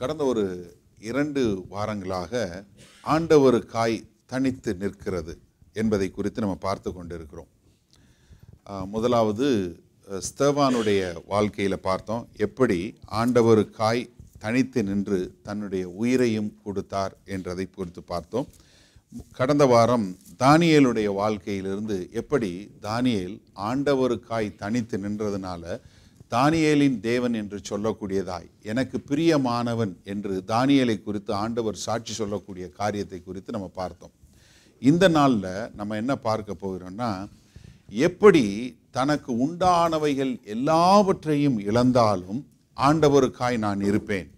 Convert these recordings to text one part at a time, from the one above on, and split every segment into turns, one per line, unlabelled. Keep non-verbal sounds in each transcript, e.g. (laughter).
கடந்த ஒரு இரண்டு வாரங்களாக ஆண்டவர் காய் தனித்து நிற்கிறது என்பதை குறித்து நம்ம பார்த்து கொண்டிருக்கிறோம் முதலாவது ஸ்தவானுடைய வாழ்க்கையில் பார்த்தோம் எப்படி ஆண்டவர் காய் தனித்து நின்று தன்னுடைய உயிரையும் கொடுத்தார் என்றதை குறித்து பார்த்தோம் கடந்த வாரம் தானியலுடைய வாழ்க்கையிலிருந்து எப்படி தானியல் ஆண்டவருக்காய் தனித்து நின்றதுனால தானியேலின் தேவன் என்று சொல்லக்கூடியதாய் எனக்கு பிரியமானவன் என்று தானியலை குறித்து ஆண்டவர் சாட்சி சொல்லக்கூடிய காரியத்தை குறித்து நம்ம பார்த்தோம் இந்த நாளில் நம்ம என்ன பார்க்க போகிறோம்னா எப்படி தனக்கு உண்டானவைகள் எல்லாவற்றையும் இழந்தாலும் ஆண்டவருக்காய் நான் இருப்பேன்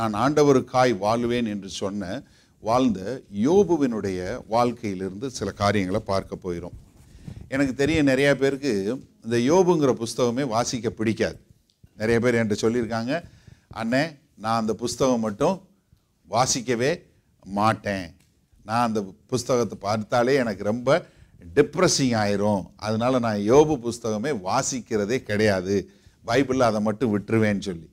நான் ஆண்டவருக்காய் வாழ்வேன் என்று சொன்ன வாழ்ந்த யோபுவினுடைய வாழ்க்கையிலிருந்து சில காரியங்களை பார்க்க போயிடும் எனக்கு தெரிய நிறையா பேருக்கு இந்த யோபுங்கிற புஸ்தகமே வாசிக்க பிடிக்காது நிறைய பேர் என்கிட்ட சொல்லியிருக்காங்க அண்ணே நான் அந்த புஸ்தகம் மட்டும் வாசிக்கவே மாட்டேன் நான் அந்த புஸ்தகத்தை பார்த்தாலே எனக்கு ரொம்ப டிப்ரெஸிங் ஆயிரும் அதனால் நான் யோபு புஸ்தகமே வாசிக்கிறதே கிடையாது பைபிளில் அதை மட்டும் விட்டுருவேன்னு சொல்லி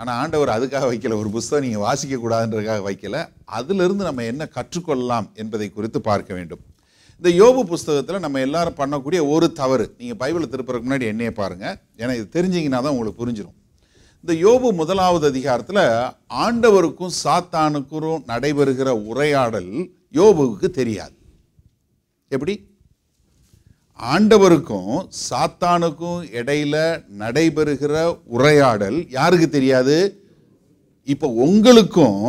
ஆனால் ஆண்டவர் அதுக்காக வைக்கல ஒரு புஸ்தகம் நீங்கள் வாசிக்கக்கூடாதுன்றதுக்காக வைக்கல அதிலிருந்து நம்ம என்ன கற்றுக்கொள்ளலாம் என்பதை குறித்து பார்க்க வேண்டும் இந்த யோபு புஸ்தகத்தில் நம்ம எல்லாரும் பண்ணக்கூடிய ஒரு தவறு நீங்கள் பைபிளை திருப்புறதுக்கு முன்னாடி என்னைய பாருங்கள் ஏன்னா இது தெரிஞ்சிங்கன்னா தான் உங்களுக்கு புரிஞ்சிடும் இந்த யோபு முதலாவது அதிகாரத்தில் ஆண்டவருக்கும் சாத்தானுக்கும் நடைபெறுகிற உரையாடல் யோபுவுக்கு தெரியாது எப்படி ஆண்டவருக்கும் சாத்தானுக்கும் இடையில நடைபெறுகிற உரையாடல் யாருக்கு தெரியாது இப்போ உங்களுக்கும்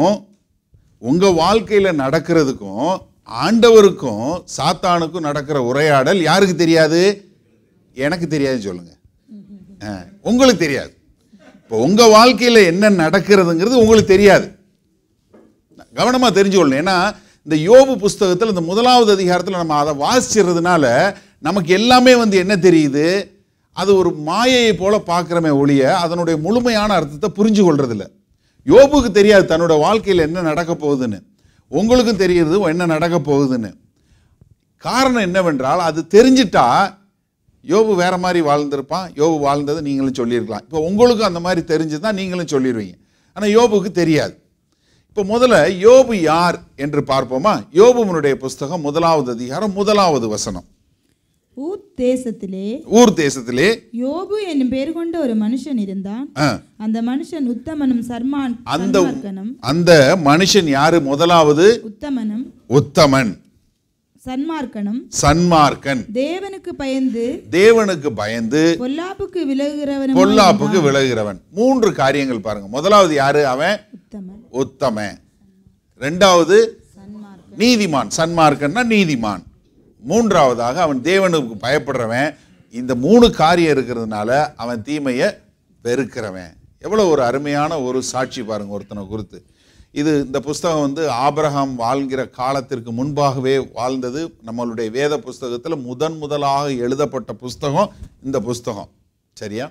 உங்கள் வாழ்க்கையில் நடக்கிறதுக்கும் ஆண்டவருக்கும் சாத்தானுக்கும் நடக்கிற உரையாடல் யாருக்கு தெரியாது எனக்கு தெரியாதுன்னு சொல்லுங்க உங்களுக்கு தெரியாது இப்போ உங்கள் வாழ்க்கையில் என்ன நடக்கிறதுங்கிறது உங்களுக்கு தெரியாது கவனமாக தெரிஞ்சுக்கொள்ளணும் ஏன்னா இந்த யோபு புஸ்தகத்தில் இந்த முதலாவது அதிகாரத்தில் நம்ம அதை வாசிச்சிடுறதுனால நமக்கு எல்லாமே வந்து என்ன தெரியுது அது ஒரு மாயையை போல் பார்க்குறமே ஒழிய அதனுடைய முழுமையான அர்த்தத்தை புரிஞ்சு கொள்றதில்ல யோபுக்கு தெரியாது தன்னோட வாழ்க்கையில் என்ன நடக்க போகுதுன்னு உங்களுக்கும் தெரியுது என்ன நடக்க போகுதுன்னு காரணம் என்னவென்றால் அது தெரிஞ்சிட்டா யோபு வேறு மாதிரி வாழ்ந்திருப்பான் யோபு வாழ்ந்தது நீங்களும் சொல்லியிருக்கலாம் இப்போ உங்களுக்கும் அந்த மாதிரி தெரிஞ்சு தான் நீங்களும் சொல்லிடுவீங்க ஆனால் யோபுக்கு தெரியாது இப்போ முதல்ல யோபு யார் என்று பார்ப்போமா யோபுவனுடைய புஸ்தகம் முதலாவது அதிகாரம் முதலாவது வசனம்
ஊர் தேசத்திலே
ஊர் தேசத்திலே
யோபு என்னும் பேர் கொண்ட ஒரு மனுஷன் இருந்தான் அந்த மனுஷன் உத்தமனும் சர்மான் அந்த
அந்த மனுஷன் யாரு முதலாவது உத்தமனும் உத்தமன்
சன்மார்க்கனும்
சன்மார்க்கன்
தேவனுக்கு பயந்து
தேவனுக்கு பயந்து
பொல்லாப்புக்கு விலகுகிறவன் பொல்லாப்புக்கு
விலகுகிறவன் மூன்று காரியங்கள் பாருங்க முதலாவது யாரு அவன் உத்தமன் உத்தமன் ரெண்டாவது நீதிமான் சன்மார்க்கன்னா நீதிமான் மூன்றாவதாக அவன் தேவனுக்கு பயப்படுறவன் இந்த மூணு காரியம் இருக்கிறதுனால அவன் தீமையை பெருக்கிறவன் எவ்வளோ ஒரு அருமையான ஒரு சாட்சி பாருங்க ஒருத்தனை குறித்து இது இந்த புஸ்தகம் வந்து ஆபரகம் வாழ்கிற காலத்திற்கு முன்பாகவே வாழ்ந்தது நம்மளுடைய வேத புஸ்தகத்தில் முதன் முதலாக எழுதப்பட்ட புஸ்தகம் இந்த புஸ்தகம் சரியா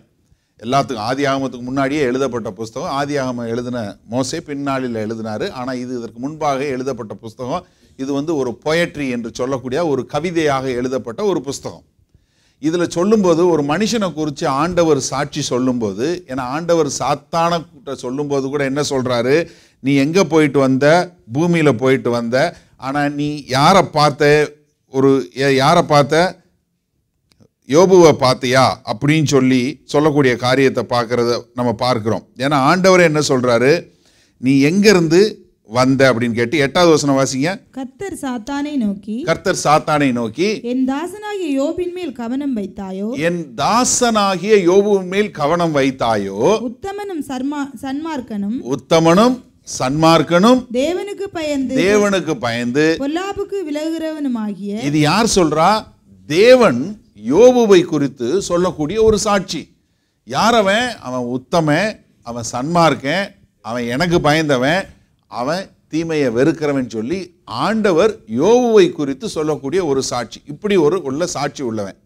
எல்லாத்துக்கும் ஆதி ஆகமத்துக்கு முன்னாடியே எழுதப்பட்ட புஸ்தகம் ஆதி ஆகமம் எழுதின மோசே பின்னாளில் எழுதினார் ஆனால் இது இதற்கு முன்பாக எழுதப்பட்ட புஸ்தகம் இது வந்து ஒரு பொயட்ரி என்று சொல்லக்கூடிய ஒரு கவிதையாக எழுதப்பட்ட ஒரு புஸ்தகம் இதில் சொல்லும்போது ஒரு மனுஷனை குறித்து ஆண்டவர் சாட்சி சொல்லும்போது ஏன்னா ஆண்டவர் சாத்தான கூட்ட சொல்லும்போது கூட என்ன சொல்கிறாரு நீ எங்கே போயிட்டு வந்த பூமியில் போயிட்டு வந்த ஆனால் நீ யாரை பார்த்த ஒரு யாரை பார்த்த யோபுவை பார்த்தியா அப்படின்னு சொல்லி சொல்லக்கூடிய காரியத்தை பார்க்குறத நம்ம பார்க்குறோம் ஏன்னா ஆண்டவர் என்ன சொல்கிறாரு நீ எங்கேருந்து வந்த அப்படின்னு கேட்டு எட்டாவது வசனம் வாசிங்க
கர்த்தர் சாத்தானை நோக்கி
கர்த்தர் சாத்தானை நோக்கி
என் தாசனாகிய யோபின் மேல் கவனம் வைத்தாயோ
என் தாசனாகிய யோபுவின் மேல் கவனம் வைத்தாயோ
உத்தமனும் சர்மா சன்மார்க்கனும்
உத்தமனும் சன்மார்க்கனும்
தேவனுக்கு பயந்து தேவனுக்கு பயந்து பொல்லாப்புக்கு விலகுறவனுமாகிய
இது யார் சொல்றா தேவன் யோபுவை குறித்து சொல்லக்கூடிய ஒரு சாட்சி யார் அவன் அவன் உத்தமன் அவன் சன்மார்க்கன் அவன் எனக்கு பயந்தவன் அவன் தீமையை வெறுக்கிறவன் சொல்லி ஆண்டவர் யோபுவை குறித்து சொல்லக்கூடிய ஒரு சாட்சி இப்படி ஒரு உள்ள சாட்சி உள்ளவன்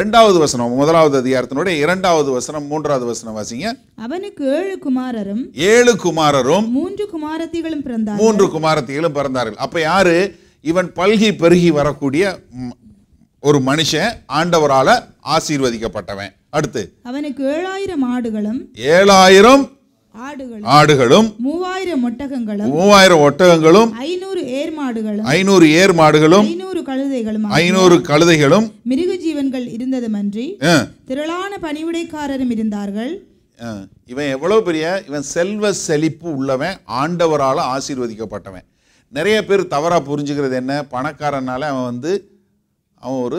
ரெண்டாவது வசனம் முதலாவது அதிகாரத்தினுடைய இரண்டாவது வசனம் மூன்றாவது வசனம் வாசிங்க
அவனுக்கு ஏழு குமாரரும்
ஏழு குமாரரும்
மூன்று குமாரத்திகளும் பிறந்தார் மூன்று
குமாரத்திகளும் பிறந்தார்கள் அப்ப யாரு இவன் பல்கி பெருகி வரக்கூடிய ஒரு மனுஷன் ஆண்டவரால ஆசீர்வதிக்கப்பட்டவன் அடுத்து
அவனுக்கு ஏழாயிரம் ஆடுகளும்
ஏழாயிரம் ஆடுகளும்
மூவாயிரம் ஒட்டகங்களும் மூவாயிரம் ஒட்டகங்களும் ஐநூறு ஏர் மாடுகளும் ஐநூறு
ஏர் மாடுகளும்
ஐநூறு கழுதைகளும் ஐநூறு கழுதைகளும் மிருக ஜீவன்கள் இருந்ததுமன்றி திரளான பணிவிடைக்காரரும் இருந்தார்கள்
இவன் எவ்வளவு பெரிய இவன் செல்வ செழிப்பு உள்ளவன் ஆண்டவரால் ஆசீர்வதிக்கப்பட்டவன் நிறைய பேர் தவறாக புரிஞ்சுக்கிறது என்ன பணக்காரனால அவன் வந்து அவன் ஒரு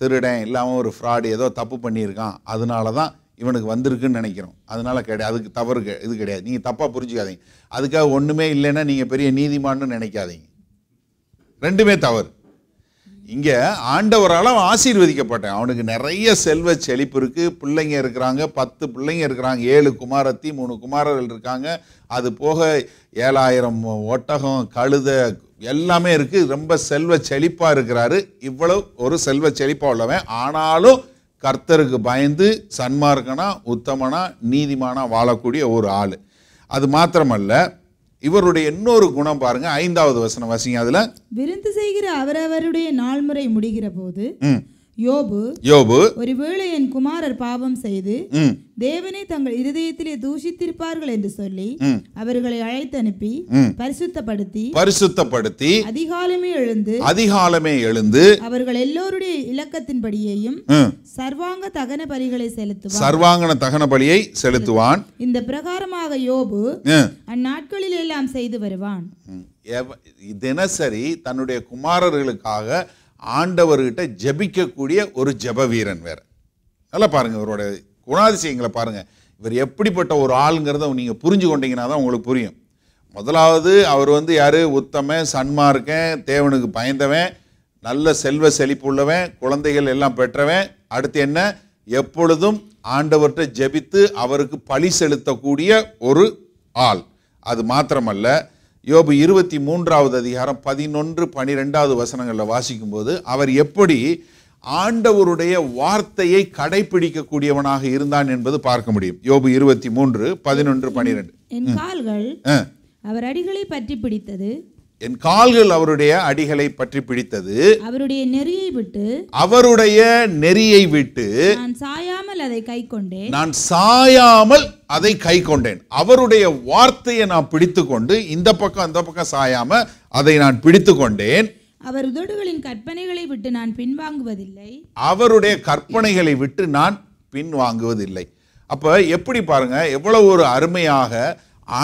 திருடன் இல்லை அவன் ஒரு ஃப்ராடு ஏதோ தப்பு பண்ணியிருக்கான் அதனால தான் இவனுக்கு வந்திருக்குன்னு நினைக்கிறோம் அதனால் கிடையாது அதுக்கு தவறு இது கிடையாது நீங்கள் தப்பாக புரிஞ்சுக்காதீங்க அதுக்காக ஒன்றுமே இல்லைன்னா நீங்கள் பெரிய நீதிமான்னு நினைக்காதீங்க ரெண்டுமே தவறு இங்கே ஆண்டவரால் அவன் ஆசீர்வதிக்கப்பட்டேன் அவனுக்கு நிறைய செல்வ செழிப்பு இருக்குது பிள்ளைங்க இருக்கிறாங்க பத்து பிள்ளைங்க இருக்கிறாங்க ஏழு குமாரத்தி மூணு குமாரர்கள் இருக்காங்க அது போக ஏழாயிரம் ஒட்டகம் கழுத எல்லாமே இருக்குது ரொம்ப செல்வ செழிப்பாக இருக்கிறாரு இவ்வளவு ஒரு செல்வ செழிப்பாக உள்ளவன் ஆனாலும் கர்த்தருக்கு பயந்து சன்மார்க்கனா உத்தமனா நீதிமானா வாழக்கூடிய ஒரு ஆள் அது மாத்திரமல்ல இவருடைய இன்னொரு குணம் பாருங்க ஐந்தாவது வசனம் வசிங்க அதுல
விருந்து செய்கிற அவரவருடைய நாள்முறை முடிகிற போது யோபு யோபு ஒருவேளை என் குமாரர் பாவம் செய்து தேவனை தங்கள் இருதயத்திலே தூஷித்திருப்பார்கள் என்று சொல்லி அவர்களை அழைத்து அனுப்பி பரிசுத்தப்படுத்தி
பரிசுத்தப்படுத்தி
அதிகாலமே எழுந்து அதிகாலமே எழுந்து அவர்கள் எல்லோருடைய இலக்கத்தின்படியையும் சர்வாங்க தகன பலிகளை செலுத்துவான் சர்வாங்கன
தகன பலியை செலுத்துவான்
இந்த பிரகாரமாக யோபு அந்நாட்களில் எல்லாம் செய்து வருவான்
தினசரி தன்னுடைய குமாரர்களுக்காக ஆண்டவர்கிட்ட ஜபிக்கக்கூடிய ஒரு ஜப வீரன் வேறு நல்லா பாருங்கள் இவரோட குணாதிசயங்களை பாருங்கள் இவர் எப்படிப்பட்ட ஒரு ஆளுங்கிறத நீங்கள் புரிஞ்சு கொண்டீங்கன்னா தான் உங்களுக்கு புரியும் முதலாவது அவர் வந்து யார் உத்தமன் சன்மார்க்கன் தேவனுக்கு பயந்தவன் நல்ல செல்வ செழிப்பு உள்ளவன் குழந்தைகள் எல்லாம் பெற்றவன் அடுத்து என்ன எப்பொழுதும் ஆண்டவர்கிட்ட ஜெபித்து அவருக்கு பழி செலுத்தக்கூடிய ஒரு ஆள் அது மாத்திரமல்ல யோபு இருபத்தி மூன்றாவது அதிகாரம் பதினொன்று பனிரெண்டாவது வசனங்களில் வாசிக்கும்போது அவர் எப்படி ஆண்டவருடைய வார்த்தையை கடைபிடிக்கக்கூடியவனாக இருந்தான் என்பது பார்க்க முடியும் யோபு இருபத்தி மூன்று பதினொன்று பனிரெண்டு
என் கால்கள் அவர் அடிகளை பற்றி பிடித்தது
என் கால்கள் அவருடைய அடிகளை பற்றி பிடித்தது
அவருடைய நெறியை விட்டு
அவருடைய நெறியை விட்டு
நான் சாயாமல் அதை கை கொண்டேன்
நான் சாயாமல் அதை கை கொண்டேன் அவருடைய வார்த்தையை நான் பிடித்து கொண்டு இந்த பக்கம் அந்த பக்கம் சாயாம அதை நான் பிடித்து கொண்டேன்
அவர் உதடுகளின் கற்பனைகளை விட்டு நான் பின்வாங்குவதில்லை
அவருடைய கற்பனைகளை விட்டு நான் பின்வாங்குவதில்லை அப்ப எப்படி பாருங்க எவ்வளவு ஒரு அருமையாக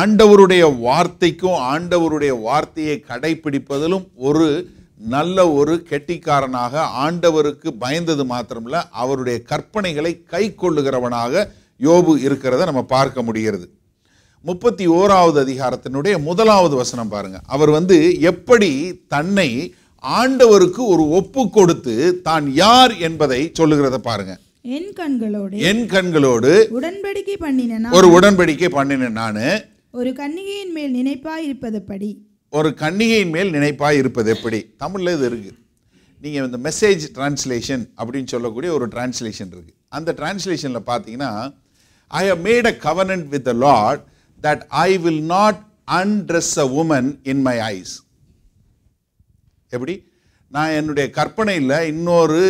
ஆண்டவருடைய வார்த்தைக்கும் ஆண்டவருடைய வார்த்தையை கடைபிடிப்பதிலும் ஒரு நல்ல ஒரு கெட்டிக்காரனாக ஆண்டவருக்கு பயந்தது மாத்திரமில்ல அவருடைய கற்பனைகளை கை கொள்ளுகிறவனாக யோபு இருக்கிறத நம்ம பார்க்க முடிகிறது முப்பத்தி ஓராவது அதிகாரத்தினுடைய முதலாவது வசனம் பாருங்க அவர் வந்து எப்படி தன்னை ஆண்டவருக்கு ஒரு ஒப்பு கொடுத்து தான் யார் என்பதை சொல்லுகிறத பாருங்க
என் கண்களோடு
என் கண்களோடு
உடன்படிக்கை பண்ணின ஒரு
உடன்படிக்கை பண்ணினேன் நான்
ஒரு கன்னிகையின் மேல் நினைப்பா இருப்பது எப்படி
ஒரு கன்னிகையின் மேல் நினைப்பா இருப்பது எப்படி தமிழில் இது இருக்குது நீங்கள் இந்த மெசேஜ் டிரான்ஸ்லேஷன் அப்படின்னு சொல்லக்கூடிய ஒரு டிரான்ஸ்லேஷன் இருக்குது அந்த டிரான்ஸ்லேஷனில் பார்த்தீங்கன்னா I have made a covenant with the Lord that I will not undress a woman in my eyes எப்படி நான் என்னுடைய கற்பனையில் இன்னொரு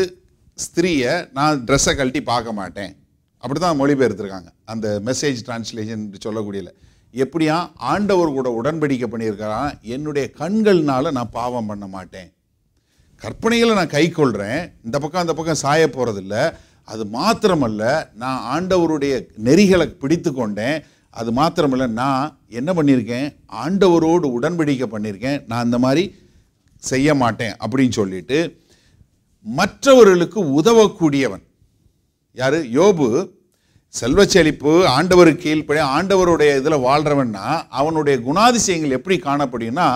ஸ்திரீயை நான் ட்ரெஸ்ஸை கழட்டி பார்க்க மாட்டேன் அப்படி தான் மொழிபெயர்த்துருக்காங்க அந்த மெசேஜ் டிரான்ஸ்லேஷன் சொல்லக்கூடியல எப்படியா ஆண்டவர் கூட உடன்படிக்கை பண்ணியிருக்கிறான் என்னுடைய கண்கள்னால் நான் பாவம் பண்ண மாட்டேன் கற்பனைகளை நான் கை கொள்கிறேன் இந்த பக்கம் அந்த பக்கம் சாய போகிறதில்ல அது மாத்திரமல்ல நான் ஆண்டவருடைய நெறிகளை பிடித்து கொண்டேன் அது மாத்திரமல்ல நான் என்ன பண்ணியிருக்கேன் ஆண்டவரோடு உடன்படிக்கை பண்ணியிருக்கேன் நான் அந்த மாதிரி செய்ய மாட்டேன் அப்படின்னு சொல்லிட்டு மற்றவர்களுக்கு உதவக்கூடியவன் யார் யோபு செல்வ செழிப்பு ஆண்டவருக்கு கீழ்ப்படி ஆண்டவருடைய இதில் வாழ்கிறவன்னா அவனுடைய குணாதிசயங்கள் எப்படி காணப்படும்னா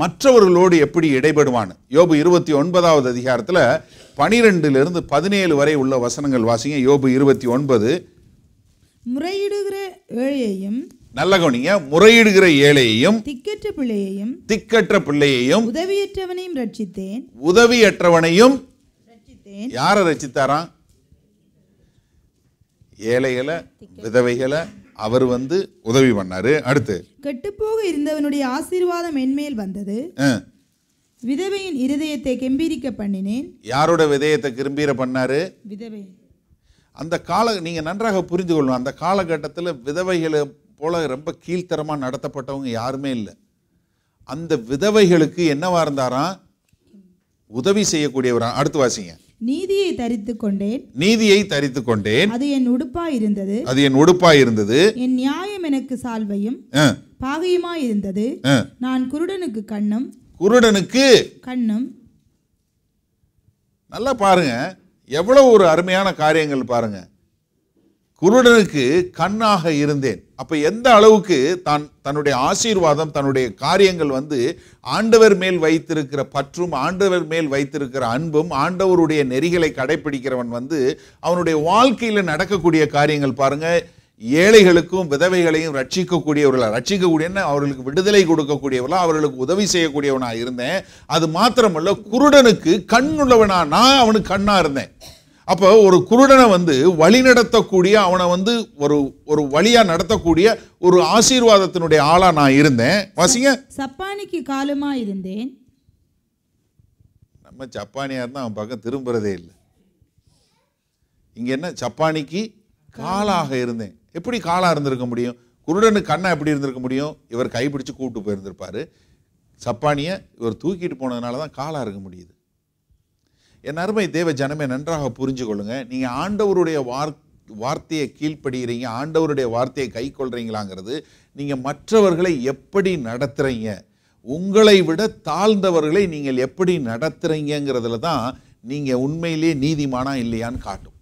மற்றவர்களோடு எப்படி இடைபடுவான் யோபு இருபத்தி ஒன்பதாவது அதிகாரத்தில் பனிரெண்டுலேருந்து பதினேழு வரை உள்ள வசனங்கள் வாசிங்க யோபு இருபத்தி ஒன்பது
முறையிடுகிற ஏழையையும்
நல்ல கவனிங்க முறையிடுகிற ஏழையையும்
திக்கற்ற பிள்ளையையும்
திக்கற்ற பிள்ளையையும்
உதவியற்றவனையும் ரட்சித்தேன்
உதவியற்றவனையும் யாரை ரட்சித்தாராம் ஏழைகளை விதவைகளை அவர் வந்து உதவி பண்ணாரு அடுத்து
கெட்டுப்போக இருந்தவனுடைய ஆசீர்வாதம் என்மேல் வந்தது விதவையின் இருதயத்தை கெம்பீரிக்க பண்ணினேன்
யாரோட விதயத்தை கெம்பீர பண்ணாரு விதவை அந்த கால நீங்க நன்றாக புரிந்து கொள்ளணும் அந்த காலகட்டத்தில் விதவைகளை போல ரொம்ப கீழ்த்தரமாக நடத்தப்பட்டவங்க யாருமே இல்லை அந்த விதவைகளுக்கு என்னவா இருந்தாராம் உதவி செய்யக்கூடியவரா அடுத்து வாசிங்க
நீதியை தரித்து கொண்டேன்
நீதியை தரித்து கொண்டேன்
அது என் உடுப்பா இருந்தது அது
என் உடுப்பா இருந்தது
என் நியாயம் எனக்கு சால்வையும் பாகையுமா இருந்தது நான் குருடனுக்கு கண்ணும்
குருடனுக்கு கண்ணும் நல்லா பாருங்க எவ்வளவு ஒரு அருமையான காரியங்கள் பாருங்கள் குருடனுக்கு கண்ணாக இருந்தேன் அப்போ எந்த அளவுக்கு தான் தன்னுடைய ஆசீர்வாதம் தன்னுடைய காரியங்கள் வந்து ஆண்டவர் மேல் வைத்திருக்கிற பற்றும் ஆண்டவர் மேல் வைத்திருக்கிற அன்பும் ஆண்டவருடைய நெறிகளை கடைபிடிக்கிறவன் வந்து அவனுடைய வாழ்க்கையில் நடக்கக்கூடிய காரியங்கள் பாருங்கள் ஏழைகளுக்கும் விதவைகளையும் ரட்சிக்கக்கூடியவர்களாக ரட்சிக்கக்கூடியன்னு அவர்களுக்கு விடுதலை கொடுக்கக்கூடியவர்களா அவர்களுக்கு உதவி செய்யக்கூடியவனாக இருந்தேன் அது மாத்திரமல்ல குருடனுக்கு கண்ணுள்ளவனா நான் அவனுக்கு கண்ணாக இருந்தேன் அப்போ ஒரு குருடனை வந்து வழி நடத்தக்கூடிய அவனை வந்து ஒரு ஒரு வழியா நடத்தக்கூடிய ஒரு ஆசீர்வாதத்தினுடைய ஆளாக நான் இருந்தேன் வாசிங்க
சப்பானிக்கு காலமா இருந்தேன்
நம்ம சப்பானியா இருந்தால் அவன் பக்கம் திரும்புறதே இல்லை இங்கே என்ன சப்பானிக்கு காலாக இருந்தேன் எப்படி காலாக இருந்திருக்க முடியும் குருடனு கண்ணா எப்படி இருந்திருக்க முடியும் இவர் கைப்பிடிச்சு கூப்பிட்டு போயிருந்திருப்பாரு சப்பானியை இவர் தூக்கிட்டு போனதுனால தான் காலாக இருக்க முடியுது என் அருமை தேவ ஜனமே நன்றாக புரிஞ்சு கொள்ளுங்கள் நீங்கள் ஆண்டவருடைய வார்த்தை வார்த்தையை கீழ்ப்படுகிறீங்க ஆண்டவருடைய வார்த்தையை கை கொள்றீங்களாங்கிறது நீங்கள் மற்றவர்களை எப்படி நடத்துகிறீங்க உங்களை விட தாழ்ந்தவர்களை நீங்கள் எப்படி நடத்துகிறீங்கிறதுல தான் நீங்கள் உண்மையிலேயே நீதிமானா இல்லையான்னு காட்டும்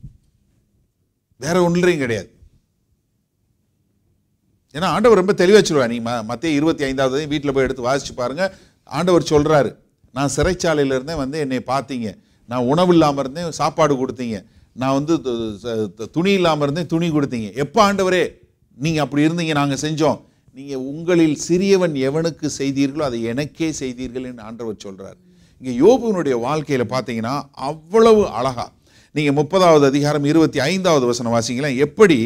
வேற ஒன்றையும் கிடையாது ஏன்னா ஆண்டவர் ரொம்ப தெளிவாக சொல்லுவார் நீங்கள் மத்திய இருபத்தி ஐந்தாவது வீட்டில் போய் எடுத்து வாசித்து பாருங்கள் ஆண்டவர் சொல்கிறாரு நான் சிறைச்சாலையிலேருந்தே வந்து என்னை பார்த்தீங்க நான் உணவு இல்லாமல் இருந்தேன் சாப்பாடு கொடுத்தீங்க நான் வந்து துணி இல்லாமல் இருந்தேன் துணி கொடுத்தீங்க எப்போ ஆண்டவரே நீங்கள் அப்படி இருந்தீங்க நாங்கள் செஞ்சோம் நீங்கள் உங்களில் சிறியவன் எவனுக்கு செய்தீர்களோ அதை எனக்கே செய்தீர்கள் என்று ஆண்டவர் சொல்கிறார் இங்கே யோபுனுடைய வாழ்க்கையில் பார்த்தீங்கன்னா அவ்வளவு அழகா நீங்கள் முப்பதாவது அதிகாரம் இருபத்தி ஐந்தாவது வசனம் வாசிங்களேன் எப்படி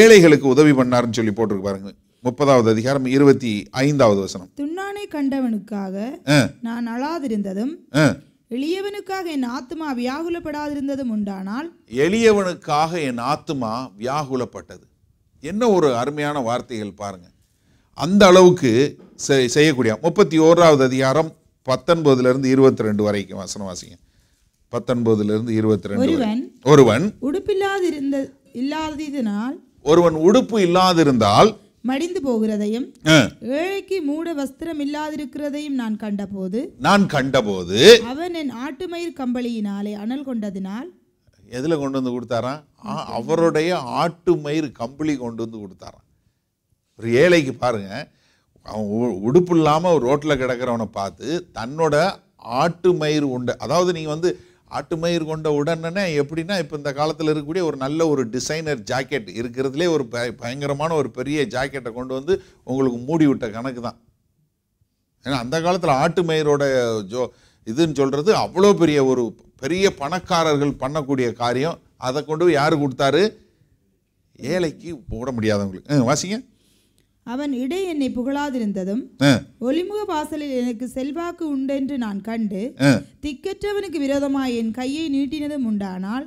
ஏழைகளுக்கு உதவி பண்ணார்னு சொல்லி போட்டிருக்கு பாருங்க முப்பதாவது அதிகாரம் இருபத்தி ஐந்தாவது வசனம்
துண்ணானை கண்டவனுக்காக நான் அழாதிருந்ததும் எளியவனுக்காக என் ஆத்மா வியாகுலப்படாதிருந்ததும் உண்டானால்
எளியவனுக்காக என் ஆத்மா வியாகுலப்பட்டது என்ன ஒரு அருமையான வார்த்தைகள் பாருங்க அந்த அளவுக்கு செய்யக்கூடிய முப்பத்தி ஓராவது அதிகாரம் பத்தொன்பதுலேருந்து இருபத்தி ரெண்டு வரைக்கும் வசனம் வாசிங்க பத்தொன்பதுலேருந்து இருபத்தி ரெண்டு ஒருவன்
உடுப்பில்லாதிருந்த இல்லாததினால்
ஒருவன் உடுப்பு இல்லாதிருந்தால்
மடிந்து போகிறதையும் ஏழைக்கு மூட வஸ்திரம் இல்லாதிருக்கிறதையும் நான் கண்டபோது
நான் கண்டபோது
அவன் என் ஆட்டுமயிர் கம்பளியினாலே அனல் கொண்டதினால்
எதில் கொண்டு வந்து கொடுத்தாராம் அவருடைய ஆட்டுமயிர் கம்பளி கொண்டு வந்து கொடுத்தாராம் ஒரு ஏழைக்கு பாருங்க அவன் உடுப்பு இல்லாமல் ரோட்டில் கிடக்கிறவனை பார்த்து தன்னோட ஆட்டு மயிர் உண்டு அதாவது நீங்கள் வந்து ஆட்டு மயிர் கொண்ட உடனே எப்படின்னா இப்போ இந்த காலத்தில் இருக்கக்கூடிய ஒரு நல்ல ஒரு டிசைனர் ஜாக்கெட் இருக்கிறதுலே ஒரு பயங்கரமான ஒரு பெரிய ஜாக்கெட்டை கொண்டு வந்து உங்களுக்கு மூடி விட்ட கணக்கு தான் ஏன்னா அந்த காலத்தில் ஆட்டு ஜோ இதுன்னு சொல்கிறது அவ்வளோ பெரிய ஒரு பெரிய பணக்காரர்கள் பண்ணக்கூடிய காரியம் அதை கொண்டு யார் கொடுத்தாரு ஏழைக்கு போட முடியாதவங்களுக்கு வாசிங்க
அவன் இடை என்னை புகழாதிருந்ததும் ஒளிமுக வாசலில் எனக்கு செல்வாக்கு உண்டென்று நான் கண்டு திக்கற்றவனுக்கு விரோதமாய் என் கையை நீட்டினதும் உண்டானால்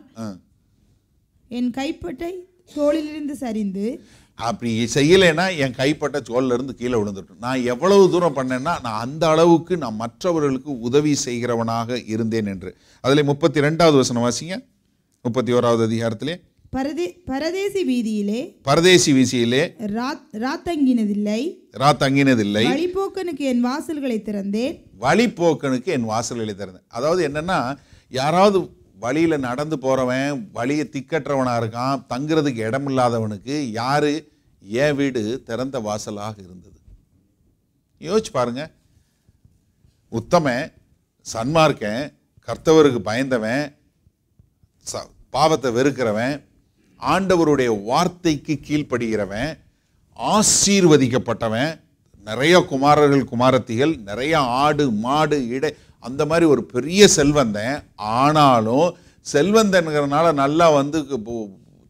என் கைப்பட்டை தோளிலிருந்து சரிந்து
அப்படி செய்யலைன்னா என் கைப்பட்ட இருந்து கீழே விழுந்துட்டோம் நான் எவ்வளவு தூரம் பண்ணேன்னா நான் அந்த அளவுக்கு நான் மற்றவர்களுக்கு உதவி செய்கிறவனாக இருந்தேன் என்று அதில் முப்பத்தி ரெண்டாவது வசனம் வாசிங்க முப்பத்தி ஓராவது அதிகாரத்திலே
பரதேசி வீதியிலே
பரதேசி வீதியிலே
ராத்தங்கினதில்லை
ராத்தங்கினதில்லை
வழிபோக்கனுக்கு என் வாசல்களை திறந்தேன்
வழிபோக்கனுக்கு என் வாசல்களை திறந்தேன் அதாவது என்னன்னா யாராவது வழியில் நடந்து போகிறவன் வழியை திக்கற்றவனாக இருக்கான் தங்குறதுக்கு இடம் இல்லாதவனுக்கு யார் என் வீடு திறந்த வாசலாக இருந்தது யோசிச்சு பாருங்க உத்தமன் சன்மார்க்கன் கர்த்தவருக்கு பயந்தவன் ச பாவத்தை வெறுக்கிறவன் ஆண்டவருடைய வார்த்தைக்கு கீழ்ப்படுகிறவன் ஆசீர்வதிக்கப்பட்டவன் நிறைய குமாரர்கள் குமாரத்திகள் நிறைய ஆடு மாடு இடை அந்த மாதிரி ஒரு பெரிய செல்வந்தன் ஆனாலும் செல்வந்தனுங்கிறனால நல்லா வந்து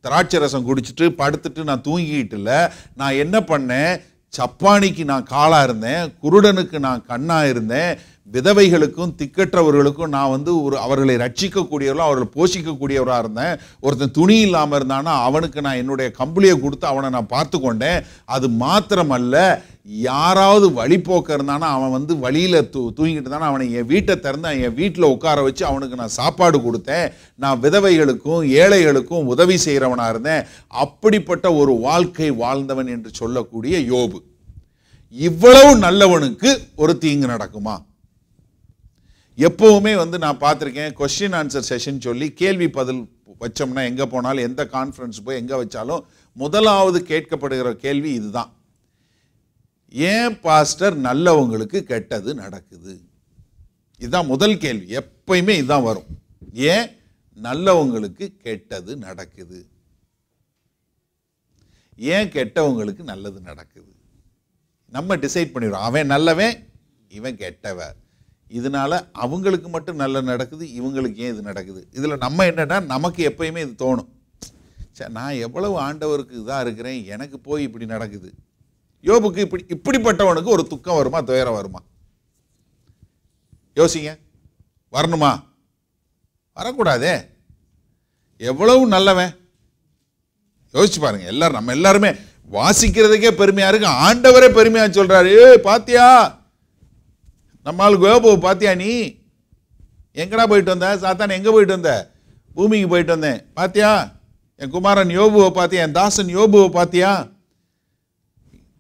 திராட்சை ரசம் குடிச்சிட்டு படுத்துட்டு நான் தூங்கிக்கிட்டு இல்லை நான் என்ன பண்ணேன் சப்பானிக்கு நான் காலாக இருந்தேன் குருடனுக்கு நான் கண்ணாக இருந்தேன் விதவைகளுக்கும் திக்கற்றவர்களுக்கும் நான் வந்து ஒரு அவர்களை ரட்சிக்கக்கூடியவர்களும் அவர்களை போஷிக்கக்கூடியவராக இருந்தேன் ஒருத்தன் துணி இல்லாமல் இருந்தானா அவனுக்கு நான் என்னுடைய கம்பளியை கொடுத்து அவனை நான் பார்த்து கொண்டேன் அது மாத்திரமல்ல யாராவது போக்க இருந்தானா அவன் வந்து வழியில் தூ தூங்கிட்டு தானே அவனை என் வீட்டை திறந்து என் வீட்டில் உட்கார வச்சு அவனுக்கு நான் சாப்பாடு கொடுத்தேன் நான் விதவைகளுக்கும் ஏழைகளுக்கும் உதவி செய்கிறவனாக இருந்தேன் அப்படிப்பட்ட ஒரு வாழ்க்கை வாழ்ந்தவன் என்று சொல்லக்கூடிய யோபு இவ்வளவு நல்லவனுக்கு ஒரு தீங்கு நடக்குமா எப்போவுமே வந்து நான் பார்த்துருக்கேன் கொஸ்டின் ஆன்சர் செஷன் சொல்லி கேள்வி பதில் வச்சோம்னா எங்கே போனாலும் எந்த கான்ஃபரன்ஸ் போய் எங்கே வச்சாலும் முதலாவது கேட்கப்படுகிற கேள்வி இதுதான் ஏன் பாஸ்டர் நல்லவங்களுக்கு கெட்டது நடக்குது இதுதான் முதல் கேள்வி எப்பயுமே இதுதான் வரும் ஏன் நல்லவங்களுக்கு கெட்டது நடக்குது ஏன் கெட்டவங்களுக்கு நல்லது நடக்குது நம்ம டிசைட் பண்ணிடுவோம் அவன் நல்லவன் இவன் கெட்டவன் இதனால் அவங்களுக்கு மட்டும் நல்ல நடக்குது இவங்களுக்கு ஏன் இது நடக்குது இதில் நம்ம என்னென்னா நமக்கு எப்பயுமே இது தோணும் சரி நான் எவ்வளவு ஆண்டவருக்கு இதாக இருக்கிறேன் எனக்கு போய் இப்படி நடக்குது யோபுக்கு இப்படி இப்படிப்பட்டவனுக்கு ஒரு துக்கம் வருமா துயரம் வருமா யோசிங்க வரணுமா வரக்கூடாதே எவ்வளவு நல்லவன் யோசிச்சு பாருங்க எல்லாரும் நம்ம எல்லாருமே வாசிக்கிறதுக்கே பெருமையாக இருக்கு ஆண்டவரே பெருமையாக சொல்கிறாரு பாத்தியா நம்மால் கோபு பார்த்தியா நீ எங்கடா போயிட்டு வந்த சாத்தான் எங்கே போயிட்டு வந்த பூமிக்கு போயிட்டு வந்தேன் பாத்தியா என் குமாரன் யோபுவை பார்த்தியா என் தாசன் யோபுவை பார்த்தியா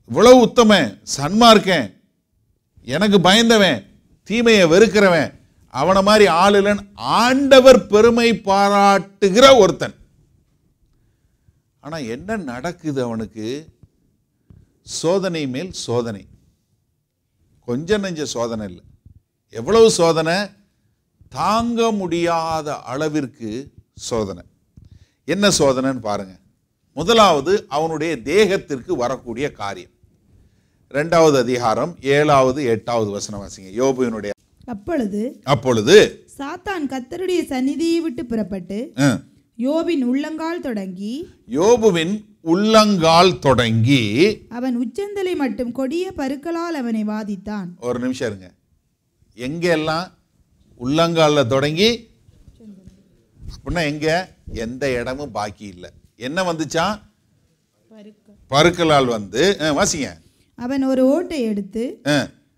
இவ்வளவு உத்தமன் சன்மார்க்கேன் எனக்கு பயந்தவன் தீமையை வெறுக்கிறவன் அவனை மாதிரி ஆளுலன் ஆண்டவர் பெருமை பாராட்டுகிற ஒருத்தன் ஆனால் என்ன நடக்குது அவனுக்கு சோதனை மேல் சோதனை கொஞ்ச நெஞ்ச சோதனை இல்லை எவ்வளவு சோதனை தாங்க முடியாத அளவிற்கு சோதனை என்ன சோதனைன்னு பாருங்கள் முதலாவது அவனுடைய தேகத்திற்கு வரக்கூடிய காரியம் ரெண்டாவது அதிகாரம் ஏழாவது எட்டாவது வசனம் வாசிங்க யோபுவினுடைய அப்பொழுது அப்பொழுது
சாத்தான் கத்தருடைய சந்நிதியை விட்டு புறப்பட்டு யோபின் உள்ளங்கால் தொடங்கி
யோபுவின் உள்ளங்கால் தொடங்கி
அவன் உச்சந்தலை மட்டும் கொடிய பருக்களால் அவனை வாதித்தான்
ஒரு நிமிஷம் இருங்க எல்லாம் உள்ளங்காலில் தொடங்கி அப்படின்னா எங்க எந்த இடமும் பாக்கி இல்லை என்ன வந்துச்சான் பருக்களால் வந்து வாசிங்க
அவன் ஒரு ஓட்டை எடுத்து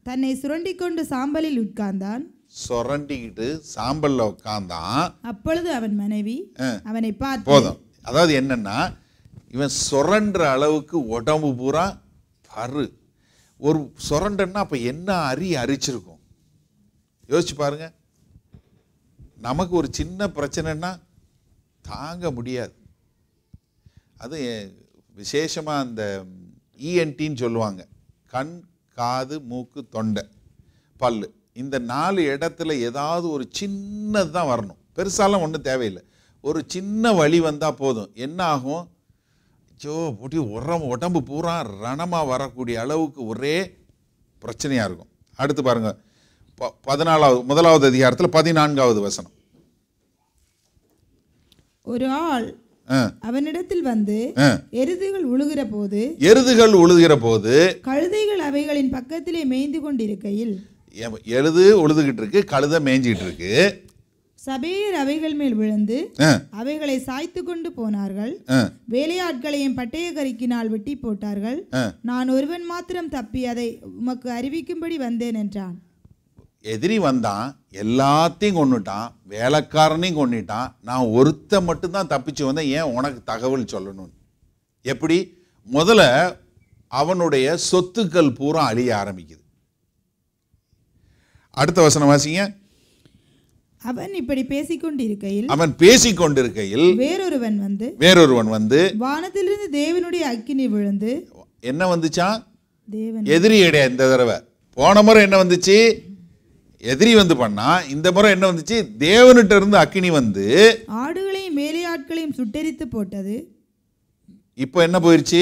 தன்னை சுரண்டி கொண்டு சாம்பலில் உட்கார்ந்தான்
சுரண்டிக்கிட்டு சாம்பல்ல உட்கார்ந்தான்
அப்பொழுது அவன் மனைவி அவனை பார்த்து போதும்
அதாவது என்னன்னா இவன் சுரண்ட அளவுக்கு உடம்பு பூரா பரு ஒரு சுரண்டன்னா அப்போ என்ன அரி அரிச்சிருக்கும் யோசிச்சு பாருங்க நமக்கு ஒரு சின்ன பிரச்சனைனா தாங்க முடியாது அது விசேஷமாக அந்த இஎன்டின்னு e சொல்லுவாங்க கண் காது மூக்கு தொண்டை பல் இந்த நாலு இடத்துல ஏதாவது ஒரு சின்னது தான் வரணும் பெருசாலாம் ஒன்றும் தேவையில்லை ஒரு சின்ன வழி வந்தால் போதும் என்ன ஆகும் அச்சோ போட்டி உரம் உடம்பு பூரா ரணமாக வரக்கூடிய அளவுக்கு ஒரே பிரச்சனையாக இருக்கும் அடுத்து பாருங்கள் ப பதினாலாவது முதலாவது அதிகாரத்தில் பதினான்காவது வசனம்
ஒரு ஆள் அவனிடத்தில் வந்து எருதுகள் உழுகிற போது
எருதுகள் உழுகிற போது
கழுதைகள் அவைகளின் பக்கத்திலே மேய்ந்து கொண்டிருக்கையில்
எருது உழுதுகிட்டு இருக்கு கழுதை மேய்ஞ்சிட்டு இருக்கு
சபையர் அவைகள் மேல் விழுந்து அவைகளை சாய்த்து கொண்டு போனார்கள் வேலையாட்களையும் பட்டயக்கரிக்கினால் வெட்டி போட்டார்கள் நான் ஒருவன் மாத்திரம் தப்பி அதை உமக்கு அறிவிக்கும்படி வந்தேன் என்றான்
எதிரி வந்தான் எல்லாத்தையும் கொண்டுட்டான் வேலைக்காரனையும் கொண்டுட்டான் நான் ஒருத்த மட்டும்தான் தப்பிச்சு வந்தேன் ஏன் உனக்கு தகவல் சொல்லணும் எப்படி முதல்ல அவனுடைய சொத்துக்கள் பூரா அழிய ஆரம்பிக்குது அடுத்த வசனம் வாசிங்க
அவன் இப்படி பேசிக்கொண்டிருக்கையில்
அவன் பேசிக்கொண்டிருக்கையில்
வேறொருவன் வந்து
வேறொருவன் வந்து
வானத்திலிருந்து தேவனுடைய அக்கினி விழுந்து என்ன வந்துச்சா தேவன்
எதிரியுடைய இந்த தடவை போன முறை என்ன வந்துச்சு எதிரி வந்து பண்ணா இந்த முறை என்ன வந்துச்சு தேவன்கிட்ட இருந்து அக்கினி வந்து
ஆடுகளையும் மேலே ஆட்களையும் சுட்டெரித்து போட்டது
இப்போ என்ன போயிருச்சு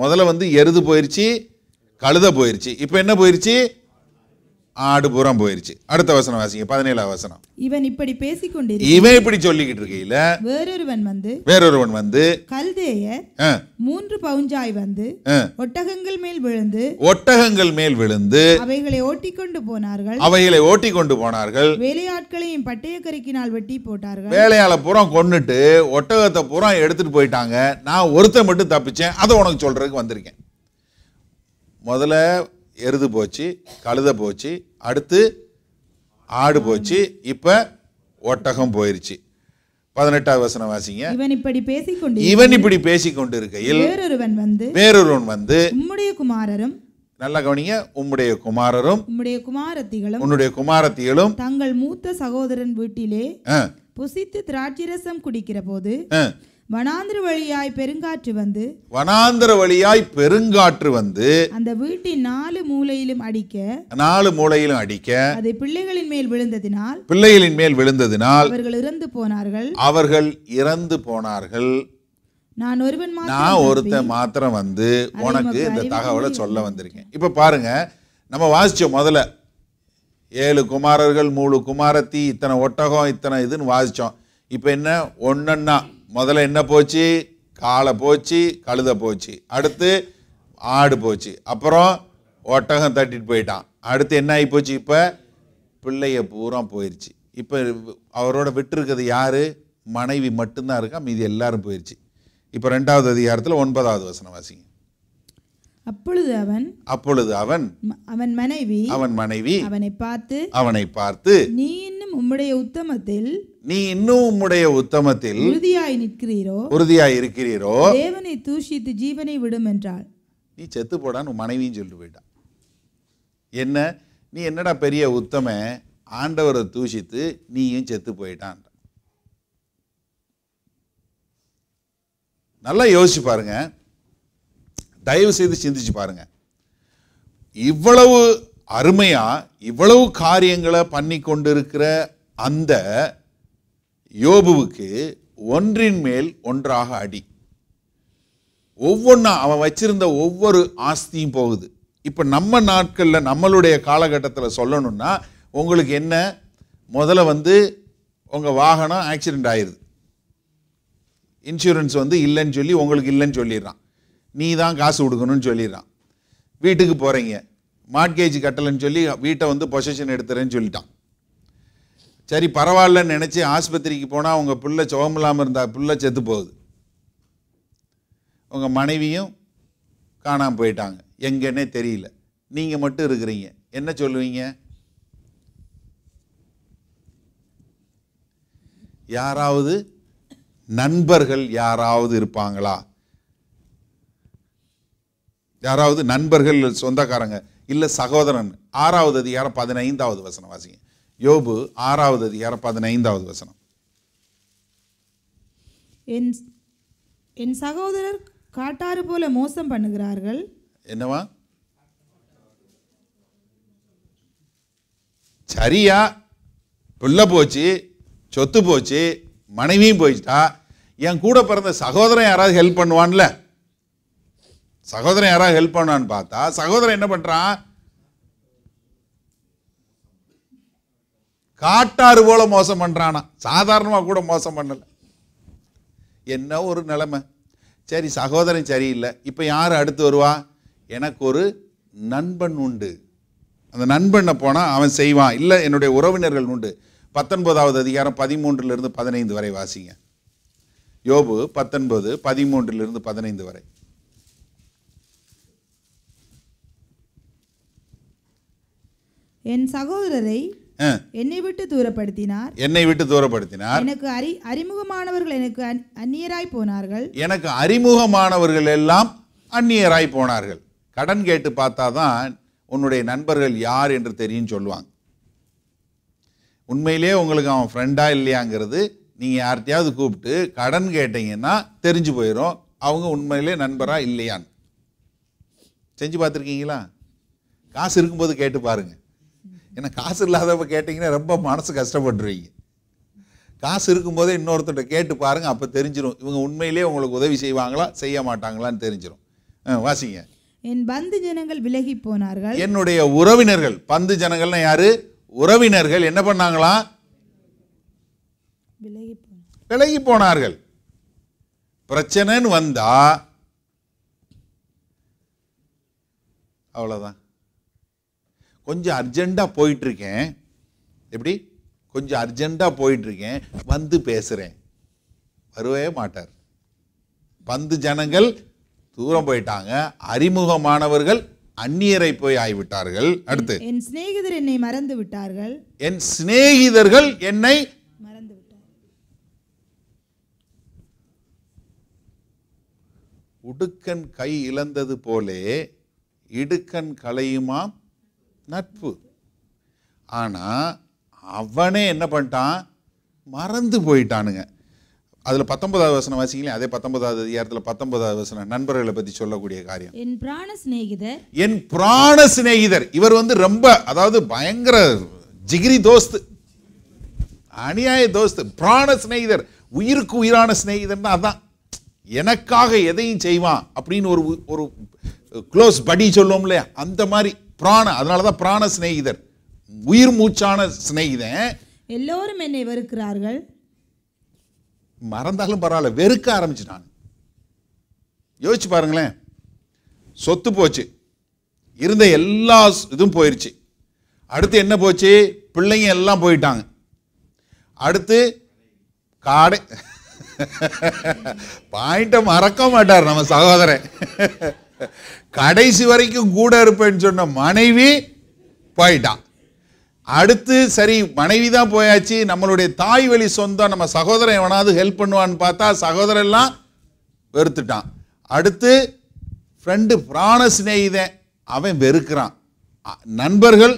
முதல்ல வந்து எருது போயிருச்சு கழுத போயிருச்சு இப்போ என்ன போயிருச்சு ஆடு பூரம் போயிருச்சு அடுத்த வசனம் வாசிங்க பதினேழாம் வசனம்
இவன் இப்படி பேசிக்கொண்டு இவன்
இப்படி சொல்லிக்கிட்டு இருக்கையில
வேறொருவன் வந்து
வேறொருவன் வந்து
கல்தேய மூன்று பவுஞ்சாய் வந்து ஒட்டகங்கள் மேல் விழுந்து
ஒட்டகங்கள் மேல் விழுந்து
அவைகளை ஓட்டி கொண்டு போனார்கள் அவைகளை
ஓட்டி கொண்டு போனார்கள்
வேலையாட்களையும் பட்டய கருக்கினால் வெட்டி போட்டார்கள் வேலையால
புறம் கொண்டுட்டு ஒட்டகத்தை புறம் எடுத்துட்டு போயிட்டாங்க நான் ஒருத்தன் மட்டும் தப்பிச்சேன் அதை உனக்கு சொல்றதுக்கு வந்திருக்கேன் முதல்ல எருது போச்சு கழுத போச்சு அடுத்து ஆடு போச்சு இப்போ ஒட்டகம் போயிருச்சு பதினெட்டாவது வசனம் வாசிங்க
இவன் இப்படி பேசிக்கொண்டு இவன் இப்படி
பேசிக்கொண்டு இருக்கையில்
வேறொருவன் வந்து வேறொருவன் வந்து உம்முடைய குமாரரும்
நல்லா கவனிங்க உம்முடைய குமாரரும்
உம்முடைய குமாரத்திகளும் உன்னுடைய
குமாரத்திகளும்
தங்கள் மூத்த சகோதரன் வீட்டிலே புசித்து திராட்சரசம் குடிக்கிற போது வனாந்திர வழியாய் பெருங்காற்று வந்து
வனாந்திர வழியாய் பெருங்காற்று வந்து
அந்த வீட்டின் நாலு மூலையிலும் அடிக்க
நாலு மூலையிலும் அடிக்க
அதை பிள்ளைகளின் மேல் விழுந்ததினால்
பிள்ளைகளின் மேல் விழுந்ததினால்
அவர்கள் இறந்து போனார்கள்
அவர்கள் இறந்து போனார்கள்
நான் ஒருவன் நான் ஒருத்த
மாத்திரம் வந்து உனக்கு இந்த தகவலை சொல்ல வந்திருக்கேன் இப்போ பாருங்க நம்ம வாசிச்சோம் முதல்ல ஏழு குமாரர்கள் மூணு குமாரத்தி இத்தனை ஒட்டகம் இத்தனை இதுன்னு வாசித்தோம் இப்போ என்ன ஒன்றுன்னா முதல்ல என்ன போச்சு காலை போச்சு கழுத போச்சு அடுத்து ஆடு போச்சு அப்புறம் ஒட்டகம் தட்டிட்டு போயிட்டான் அடுத்து என்ன ஆகி போச்சு இப்போ பிள்ளைய பூரா போயிடுச்சு இப்போ அவரோட விட்டுருக்கிறது யார் மனைவி மட்டும்தான் இருக்கா மீதி எல்லாரும் போயிடுச்சு இப்போ ரெண்டாவது அதிகாரத்தில் ஒன்பதாவது வசனம் வாசிங்க
அப்பொழுது அவன்
அப்பொழுது அவன்
அவன் மனைவி அவன்
மனைவி அவனை பார்த்து அவனை பார்த்து
நீ இன்னும் உம்முடைய உத்தமத்தில்
நீ இன்னும் உம்முடைய உத்தமத்தில்
உறுதியாய் நிற்கிறீரோ
உறுதியாய் இருக்கிறீரோ
தேவனை தூஷித்து ஜீவனை விடும் என்றாள்
நீ செத்து போடான்னு மனைவியும் சொல்லி போயிட்டான் என்ன நீ என்னடா பெரிய உத்தம ஆண்டவரை தூஷித்து நீயும் செத்து போயிட்டான் நல்லா யோசிச்சு பாருங்கள் தயவு செய்து சிந்திச்சு பாருங்க இவ்வளவு அருமையாக இவ்வளவு காரியங்களை பண்ணி கொண்டிருக்கிற அந்த யோபுவுக்கு ஒன்றின் மேல் ஒன்றாக அடி ஒவ்வொன்றா அவன் வச்சிருந்த ஒவ்வொரு ஆஸ்தியும் போகுது இப்போ நம்ம நாட்களில் நம்மளுடைய காலகட்டத்தில் சொல்லணும்னா உங்களுக்கு என்ன முதல்ல வந்து உங்கள் வாகனம் ஆக்சிடெண்ட் ஆயிடுது இன்சூரன்ஸ் வந்து இல்லைன்னு சொல்லி உங்களுக்கு இல்லைன்னு சொல்லிடுறான் நீ தான் காசு கொடுக்கணும்னு சொல்லிடுறான் வீட்டுக்கு போகிறீங்க மார்க்கேஜ் கட்டலைன்னு சொல்லி வீட்டை வந்து பொசஷன் எடுத்துறேன்னு சொல்லிட்டான் சரி பரவாயில்லன்னு நினச்சி ஆஸ்பத்திரிக்கு போனால் உங்கள் பிள்ளை சுகமில்லாமல் இருந்தால் பிள்ளை செத்து போகுது உங்கள் மனைவியும் காணாமல் போயிட்டாங்க எங்கன்னே தெரியல நீங்கள் மட்டும் இருக்கிறீங்க என்ன சொல்லுவீங்க யாராவது நண்பர்கள் யாராவது இருப்பாங்களா யாராவது நண்பர்கள் சொந்தக்காரங்க இல்லை சகோதரன் ஆறாவது அதிகாரம் பதினைந்தாவது வசனம் வாசிங்க யோபு ஆறாவது அதிகாரம் பதினைந்தாவது வசனம்
என் என் சகோதரர் காட்டாறு போல மோசம் பண்ணுகிறார்கள்
என்னவா சரியா பிள்ளை போச்சு சொத்து போச்சு மனைவியும் போயிட்டா என் கூட பிறந்த சகோதரன் யாராவது ஹெல்ப் பண்ணுவான்ல சகோதரன் யாராவது ஹெல்ப் பண்ணான்னு பார்த்தா சகோதரன் என்ன பண்ணுறான் காட்டாறு போல மோசம் பண்ணுறானா சாதாரணமாக கூட மோசம் பண்ணலை என்ன ஒரு நிலைமை சரி சகோதரன் சரியில்லை இப்போ யார் அடுத்து வருவா எனக்கு ஒரு நண்பன் உண்டு அந்த நண்பனை போனால் அவன் செய்வான் இல்லை என்னுடைய உறவினர்கள் உண்டு பத்தொன்பதாவது அதிகாரம் பதிமூன்றுலேருந்து பதினைந்து வரை வாசிங்க யோபு பத்தொன்பது இருந்து பதினைந்து வரை
என் சகோதரரை என்னை விட்டு தூரப்படுத்தினார்
என்னை விட்டு தூரப்படுத்தினார் எனக்கு
அறி அறிமுகமானவர்கள் எனக்கு அந்நியராய் போனார்கள்
எனக்கு அறிமுகமானவர்கள் எல்லாம் அந்நியராய் போனார்கள் கடன் கேட்டு பார்த்தா தான் உன்னுடைய நண்பர்கள் யார் என்று தெரியும் சொல்லுவாங்க உண்மையிலே உங்களுக்கு அவன் ஃப்ரெண்டா இல்லையாங்கிறது நீங்கள் யார்கிட்டையாவது கூப்பிட்டு கடன் கேட்டீங்கன்னா தெரிஞ்சு போயிடும் அவங்க உண்மையிலே நண்பரா இல்லையான்னு செஞ்சு பார்த்துருக்கீங்களா காசு இருக்கும்போது கேட்டு பாருங்கள் ஏன்னா காசு இல்லாதவ கேட்டிங்கன்னா ரொம்ப மனசு கஷ்டப்பட்டுருவீங்க காசு இருக்கும்போதே இன்னொருத்தர்கிட்ட கேட்டு பாருங்கள் அப்போ தெரிஞ்சிடும் இவங்க உண்மையிலே உங்களுக்கு உதவி செய்வாங்களா செய்ய மாட்டாங்களான்னு தெரிஞ்சிடும் வாசிங்க
என் பந்து ஜனங்கள் விலகி போனார்கள் என்னுடைய
உறவினர்கள் பந்து ஜனங்கள்னா யாரு உறவினர்கள் என்ன பண்ணாங்களா விலகி போனார்கள் பிரச்சனைன்னு வந்தா அவ்வளோதான் கொஞ்சம் அர்ஜெண்டாக போயிட்டுருக்கேன் எப்படி கொஞ்சம் அர்ஜெண்டாக போயிட்டுருக்கேன் வந்து பேசுகிறேன் வரவே மாட்டார் பந்து ஜனங்கள் தூரம் போயிட்டாங்க அறிமுகமானவர்கள் அந்நியரை போய் ஆய்விட்டார்கள் அடுத்து
என் சிநேகிதர் என்னை மறந்து விட்டார்கள்
என் சிநேகிதர்கள் என்னை மறந்து விட்டார் உடுக்கன் கை இழந்தது போலே இடுக்கன் களையுமாம் நட்பு ஆனால் அவனே என்ன பண்ணிட்டான் மறந்து போயிட்டானுங்க அதில் பத்தொன்பதாவது வசனம் வாசிங்களே அதே பத்தொன்பதாவது அதிகாரத்தில் பத்தொன்பதாவது வசனம் நண்பர்களை பற்றி சொல்லக்கூடிய காரியம்
என் பிராண சிநேகிதர்
என் பிராண சிநேகிதர் இவர் வந்து ரொம்ப அதாவது பயங்கர ஜிகிரி தோஸ்து அநியாய தோஸ்து பிராண சிநேகிதர் உயிருக்கு உயிரான சிநேகிதர்னா அதான் எனக்காக எதையும் செய்வான் அப்படின்னு ஒரு ஒரு க்ளோஸ் படி சொல்லுவோம் இல்லையா அந்த மாதிரி பிராண அதனால தான் பிராண சிநேகிதர் உயிர் மூச்சான சிநேகிதன்
எல்லோரும் என்னை வெறுக்கிறார்கள்
மறந்தாலும் பரவாயில்ல வெறுக்க நான் யோசிச்சு பாருங்களேன் சொத்து போச்சு இருந்த எல்லா இதுவும் போயிடுச்சு அடுத்து என்ன போச்சு பிள்ளைங்க எல்லாம் போயிட்டாங்க அடுத்து காடை பாயிண்ட்டை (laughs) மறக்க மாட்டார் நம்ம சகோதரன் (laughs) கடைசி வரைக்கும் கூட இருப்பேன்னு சொன்ன மனைவி போயிட்டான் அடுத்து சரி மனைவி தான் போயாச்சு நம்மளுடைய தாய் வழி சொந்தம் நம்ம சகோதரன் எவனாவது ஹெல்ப் பண்ணுவான்னு பார்த்தா சகோதரெல்லாம் வெறுத்துட்டான் அடுத்து ஃப்ரெண்டு பிராண சிநேகிதன் அவன் வெறுக்கிறான் நண்பர்கள்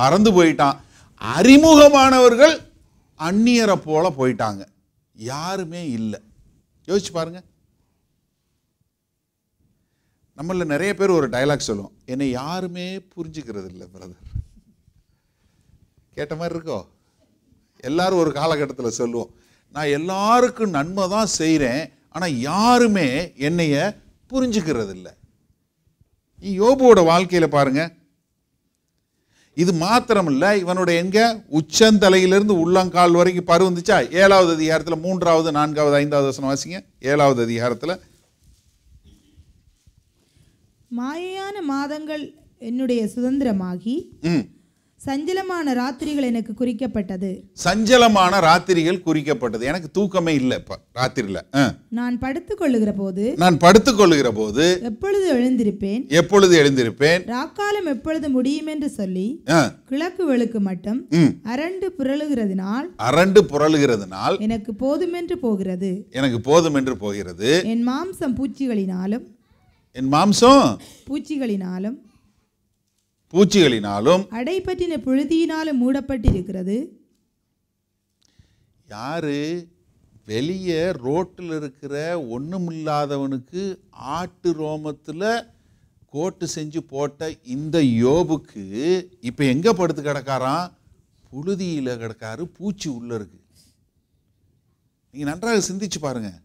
மறந்து போயிட்டான் அறிமுகமானவர்கள் அந்நியரை போல போயிட்டாங்க யாருமே இல்லை யோசிச்சு பாருங்கள் நம்மளில் நிறைய பேர் ஒரு டைலாக் சொல்லுவோம் என்னை யாருமே புரிஞ்சுக்கிறது இல்லை பிரதர் கேட்ட மாதிரி இருக்கோ எல்லாரும் ஒரு காலகட்டத்தில் சொல்லுவோம் நான் எல்லாருக்கும் நன்மை தான் செய்கிறேன் ஆனால் யாருமே என்னைய புரிஞ்சுக்கிறது இல்லை நீ யோபுவோட வாழ்க்கையில் பாருங்கள் இது மாத்திரமில்ல இவனோட எங்க உச்சந்தலையிலிருந்து உள்ளங்கால் வரைக்கும் பருவந்துச்சா ஏழாவது அதிகாரத்தில் மூன்றாவது நான்காவது ஐந்தாவது வசனம் வாசிங்க ஏழாவது அதிகாரத்தில்
மாயையான மாதங்கள் என்னுடைய சுதந்திரமாகி சஞ்சலமான ராத்திரிகள் எனக்கு குறிக்கப்பட்டது
சஞ்சலமான ராத்திரிகள் குறிக்கப்பட்டது எனக்கு தூக்கமே இல்லை இப்ப ராத்திரில
நான் படுத்துக் கொள்ளுகிற போது
நான் படுத்துக் கொள்ளுகிற போது
எப்பொழுது எழுந்திருப்பேன்
எப்பொழுது எழுந்திருப்பேன்
ராக்காலம் எப்பொழுது முடியும் என்று சொல்லி கிழக்கு வெளுக்கு மட்டும் அரண்டு புரழுகிறதுனால்
அரண்டு புரழுகிறதுனால்
எனக்கு போதுமென்று போகிறது
எனக்கு போதுமென்று போகிறது
என் மாம்சம் பூச்சிகளினாலும்
என் மாம்சம்
பூச்சிகளினாலும்
பூச்சிகளினாலும்
அடைப்பற்றின புழுதியினாலும் மூடப்பட்டிருக்கிறது
யாரு வெளியே ரோட்டில் இருக்கிற ஒன்றுமில்லாதவனுக்கு ஆட்டு ரோமத்தில் கோட்டு செஞ்சு போட்ட இந்த யோபுக்கு இப்போ எங்கே படுத்து கிடக்காராம் புழுதியில் கிடக்காரு பூச்சி உள்ளே இருக்கு நீங்கள் நன்றாக சிந்திச்சு பாருங்கள்